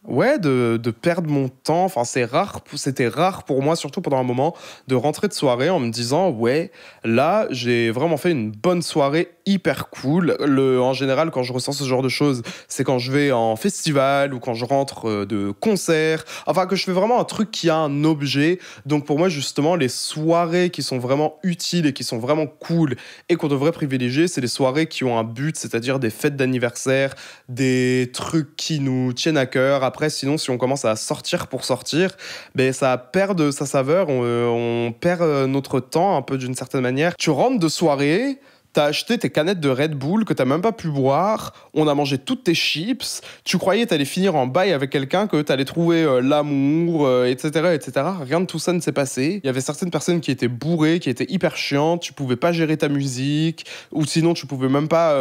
Ouais, de, perdre mon temps. Enfin, c'est rare, c'était rare pour moi, surtout pendant un moment, de rentrer de soirée en me disant ouais, là, j'ai vraiment fait une bonne soirée hyper cool. Le, en général, quand je ressens ce genre de choses, c'est quand je vais en festival ou quand je rentre euh, de concert. Enfin, que je fais vraiment un truc qui a un objet. Donc pour moi, justement, les soirées qui sont vraiment utiles et qui sont vraiment cool et qu'on devrait privilégier, c'est les soirées qui ont un but, c'est-à-dire des fêtes d'anniversaire, des trucs qui nous tiennent à cœur après, sinon, si on commence à sortir pour sortir, ben, ça perd de sa saveur, on, euh, perd euh, notre temps un peu d'une certaine manière. Tu rentres de soirée, T'as acheté tes canettes de Red Bull que t'as même pas pu boire. On a mangé toutes tes chips. Tu croyais t'allais finir en bail avec quelqu'un, que t'allais trouver euh, l'amour, etc., etc. Rien de tout ça ne s'est passé. Il y avait certaines personnes qui étaient bourrées, qui étaient hyper chiantes. Tu pouvais pas gérer ta musique, ou sinon tu pouvais même pas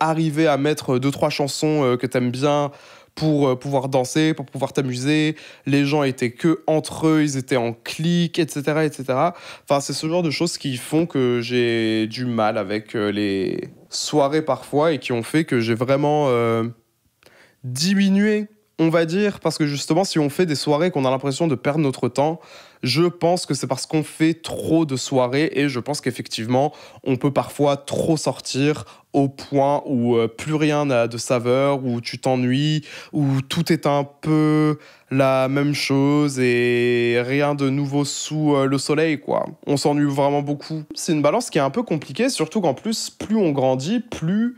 arriver à mettre deux trois chansons que t'aimes bien pour euh, pouvoir danser, pour pouvoir t'amuser. Les gens étaient que entre eux, ils étaient en clique, etc., etc. Enfin, c'est ce genre de choses qui font que j'ai du mal avec euh, les soirées parfois et qui ont fait que j'ai vraiment euh, diminué, on va dire, parce que justement, si on fait des soirées qu'on a l'impression de perdre notre temps, je pense que c'est parce qu'on fait trop de soirées et je pense qu'effectivement, on peut parfois trop sortir au point où euh, plus rien n'a de saveur, où tu t'ennuies, où tout est un peu la même chose et rien de nouveau sous euh, le soleil, quoi. On s'ennuie vraiment beaucoup. C'est une balance qui est un peu compliquée, surtout qu'en plus, plus on grandit, plus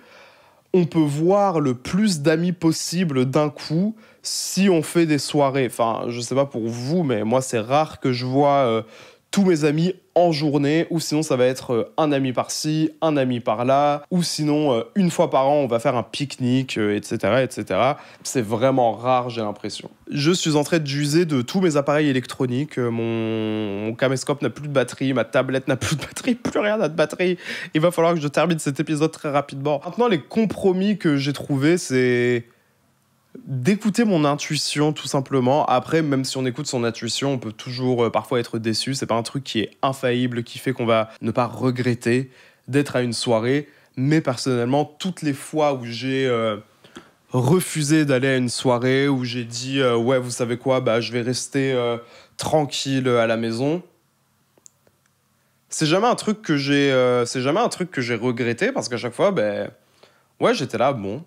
on peut voir le plus d'amis possible d'un coup si on fait des soirées, enfin, je sais pas pour vous, mais moi, c'est rare que je vois euh, tous mes amis en journée, ou sinon, ça va être euh, un ami par-ci, un ami par-là, ou sinon, euh, une fois par an, on va faire un pique-nique, etc., etc. C'est vraiment rare, j'ai l'impression. Je suis en train d'user de tous mes appareils électroniques. Mon... mon caméscope n'a plus de batterie, ma tablette n'a plus de batterie, plus rien n'a de batterie. Il va falloir que je termine cet épisode très rapidement. Maintenant, les compromis que j'ai trouvés, c'est d'écouter mon intuition tout simplement. Après, même si on écoute son intuition, on peut toujours euh, parfois être déçu. C'est pas un truc qui est infaillible, qui fait qu'on va ne pas regretter d'être à une soirée. Mais personnellement, toutes les fois où j'ai euh, refusé d'aller à une soirée, où j'ai dit euh, ouais, vous savez quoi, bah je vais rester tranquille à la maison. C'est jamais un truc que j'ai, c'est jamais un truc que j'ai regretté parce qu'à chaque fois, ben ouais, j'étais là, bon,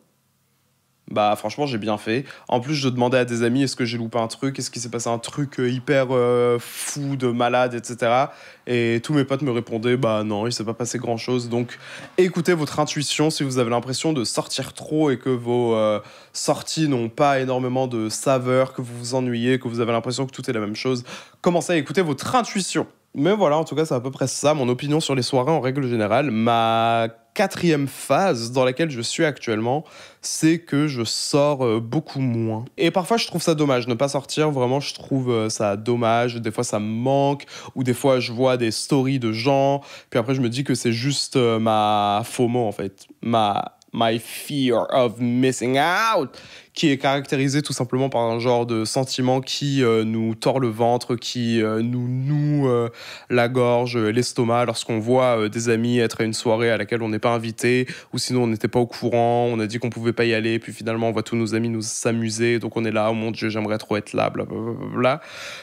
bah franchement j'ai bien fait. En plus je demandais à des amis est-ce que j'ai loupé un truc, est-ce qu'il s'est passé un truc euh, hyper euh, fou de malade, etc. Et tous mes potes me répondaient bah non il s'est pas passé grand chose. Donc écoutez votre intuition si vous avez l'impression de sortir trop et que vos euh, sorties n'ont pas énormément de saveur, que vous vous ennuyez, que vous avez l'impression que tout est la même chose. Commencez à écouter votre intuition. Mais voilà, en tout cas, c'est à peu près ça, mon opinion sur les soirées en règle générale. Ma quatrième phase dans laquelle je suis actuellement, c'est que je sors euh, beaucoup moins. Et parfois, je trouve ça dommage. Ne pas sortir, vraiment, je trouve euh, ça dommage. Des fois, ça me manque. Ou des fois, je vois des stories de gens. Puis après, je me dis que c'est juste euh, ma FOMO, en fait. Ma My Fear of Missing Out, qui est caractérisé tout simplement par un genre de sentiment qui euh, nous tord le ventre, qui euh, nous noue euh, la gorge, l'estomac lorsqu'on voit des amis être à une soirée à laquelle on n'est pas invité, ou sinon on n'était pas au courant, on a dit qu'on pouvait pas y aller, puis finalement on voit tous nos amis nous s'amuser, donc on est là, oh mon dieu, j'aimerais trop être là, blablabla.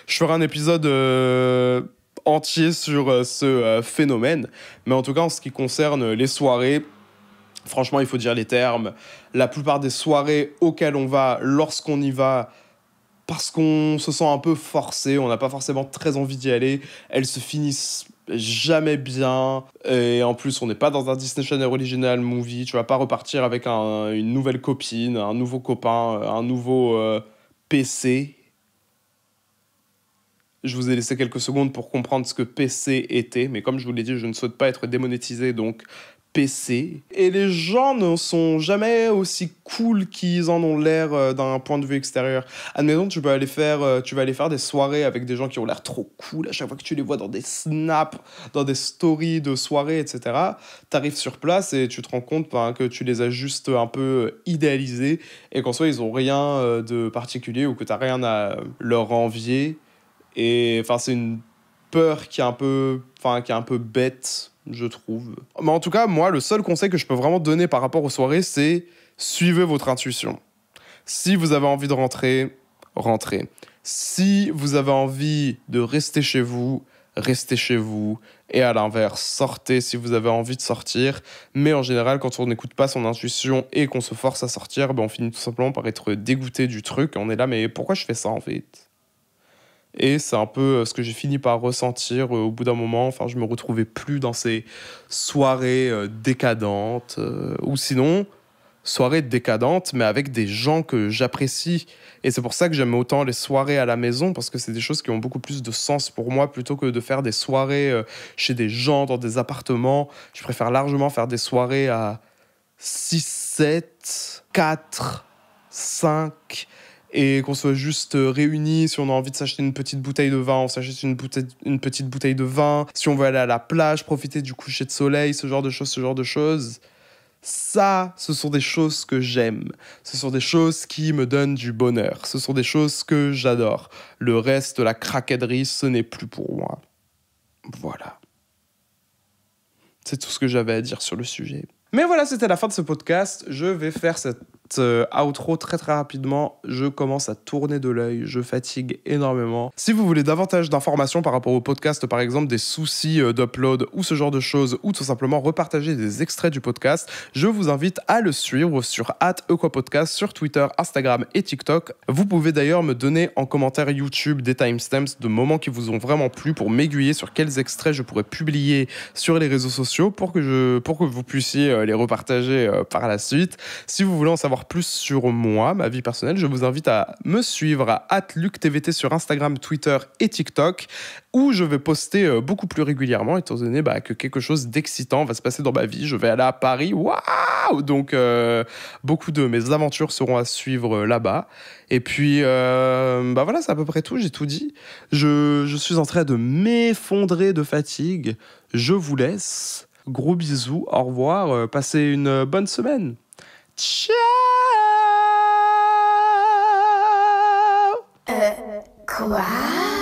Je ferai un épisode entier sur ce phénomène, mais en tout cas en ce qui concerne les soirées, franchement, il faut dire les termes. La plupart des soirées auxquelles on va, lorsqu'on y va, parce qu'on se sent un peu forcé, on n'a pas forcément très envie d'y aller, elles se finissent jamais bien. Et en plus, on n'est pas dans un Disney Channel Original Movie. Tu vas pas repartir avec une nouvelle copine, un nouveau copain, un nouveau euh, PC. Je vous ai laissé quelques secondes pour comprendre ce que PC était, mais comme je vous l'ai dit, je ne souhaite pas être démonétisé, donc PC. Et les gens ne sont jamais aussi cool qu'ils en ont l'air euh, d'un point de vue extérieur. Admettons, tu peux aller faire, euh, tu vas aller faire des soirées avec des gens qui ont l'air trop cool à chaque fois que tu les vois dans des snaps, dans des stories de soirées, etc. T'arrives sur place et tu te rends compte ben, que tu les as juste un peu euh, idéalisés et qu'en soi ils ont rien de particulier ou que t'as rien à leur envier. Et enfin, c'est une peur qui est un peu, enfin, qui est un peu bête je trouve. Mais en tout cas, moi, le seul conseil que je peux vraiment donner par rapport aux soirées, c'est suivez votre intuition. Si vous avez envie de rentrer, rentrez. Si vous avez envie de rester chez vous, restez chez vous. Et à l'inverse, sortez si vous avez envie de sortir. Mais en général, quand on n'écoute pas son intuition et qu'on se force à sortir, ben on finit tout simplement par être dégoûté du truc. On est là, mais pourquoi je fais ça en fait et c'est un peu euh, ce que j'ai fini par ressentir euh, au bout d'un moment. Enfin, je me retrouvais plus dans ces soirées euh, décadentes, ou sinon, soirées décadentes, mais avec des gens que j'apprécie. Et c'est pour ça que j'aime autant les soirées à la maison, parce que c'est des choses qui ont beaucoup plus de sens pour moi, plutôt que de faire des soirées chez des gens, dans des appartements. Je préfère largement faire des soirées à 6, 7, 4, 5 et qu'on soit juste euh, réunis. Si on a envie de s'acheter une petite bouteille de vin, on s'achète une, petite bouteille de vin. Si on veut aller à la plage, profiter du coucher de soleil, ce genre de choses, ce genre de choses. Ça, ce sont des choses que j'aime. Ce sont des choses qui me donnent du bonheur. Ce sont des choses que j'adore. Le reste, la craquaderie, ce n'est plus pour moi. Voilà. C'est tout ce que j'avais à dire sur le sujet. Mais voilà, c'était la fin de ce podcast. Je vais faire cette euh, outro très très rapidement. Je commence à tourner de l'œil, je fatigue énormément. Si vous voulez davantage d'informations par rapport au podcast, par exemple des soucis euh, d'upload ou ce genre de choses, ou tout simplement repartager des extraits du podcast, je vous invite à le suivre sur podcast sur Twitter, Instagram et TikTok. Vous pouvez d'ailleurs me donner en commentaire YouTube des timestamps de moments qui vous ont vraiment plu pour m'aiguiller sur quels extraits je pourrais publier sur les réseaux sociaux pour que je pour que vous puissiez euh, les repartager par la suite. Si vous voulez en savoir plus sur moi, ma vie personnelle, je vous invite à me suivre à @luctvt sur Instagram, Twitter et TikTok, où je vais poster euh, beaucoup plus régulièrement, étant donné bah, que quelque chose d'excitant va se passer dans ma vie. Je vais aller à Paris, waouh Donc euh, beaucoup de mes aventures seront à suivre euh, là-bas. Et puis, bah voilà, c'est à peu près tout, j'ai tout dit. Je, je suis en train de m'effondrer de fatigue. Je vous laisse. Gros bisous, au revoir, passez une bonne semaine. ciao. Uh, quoi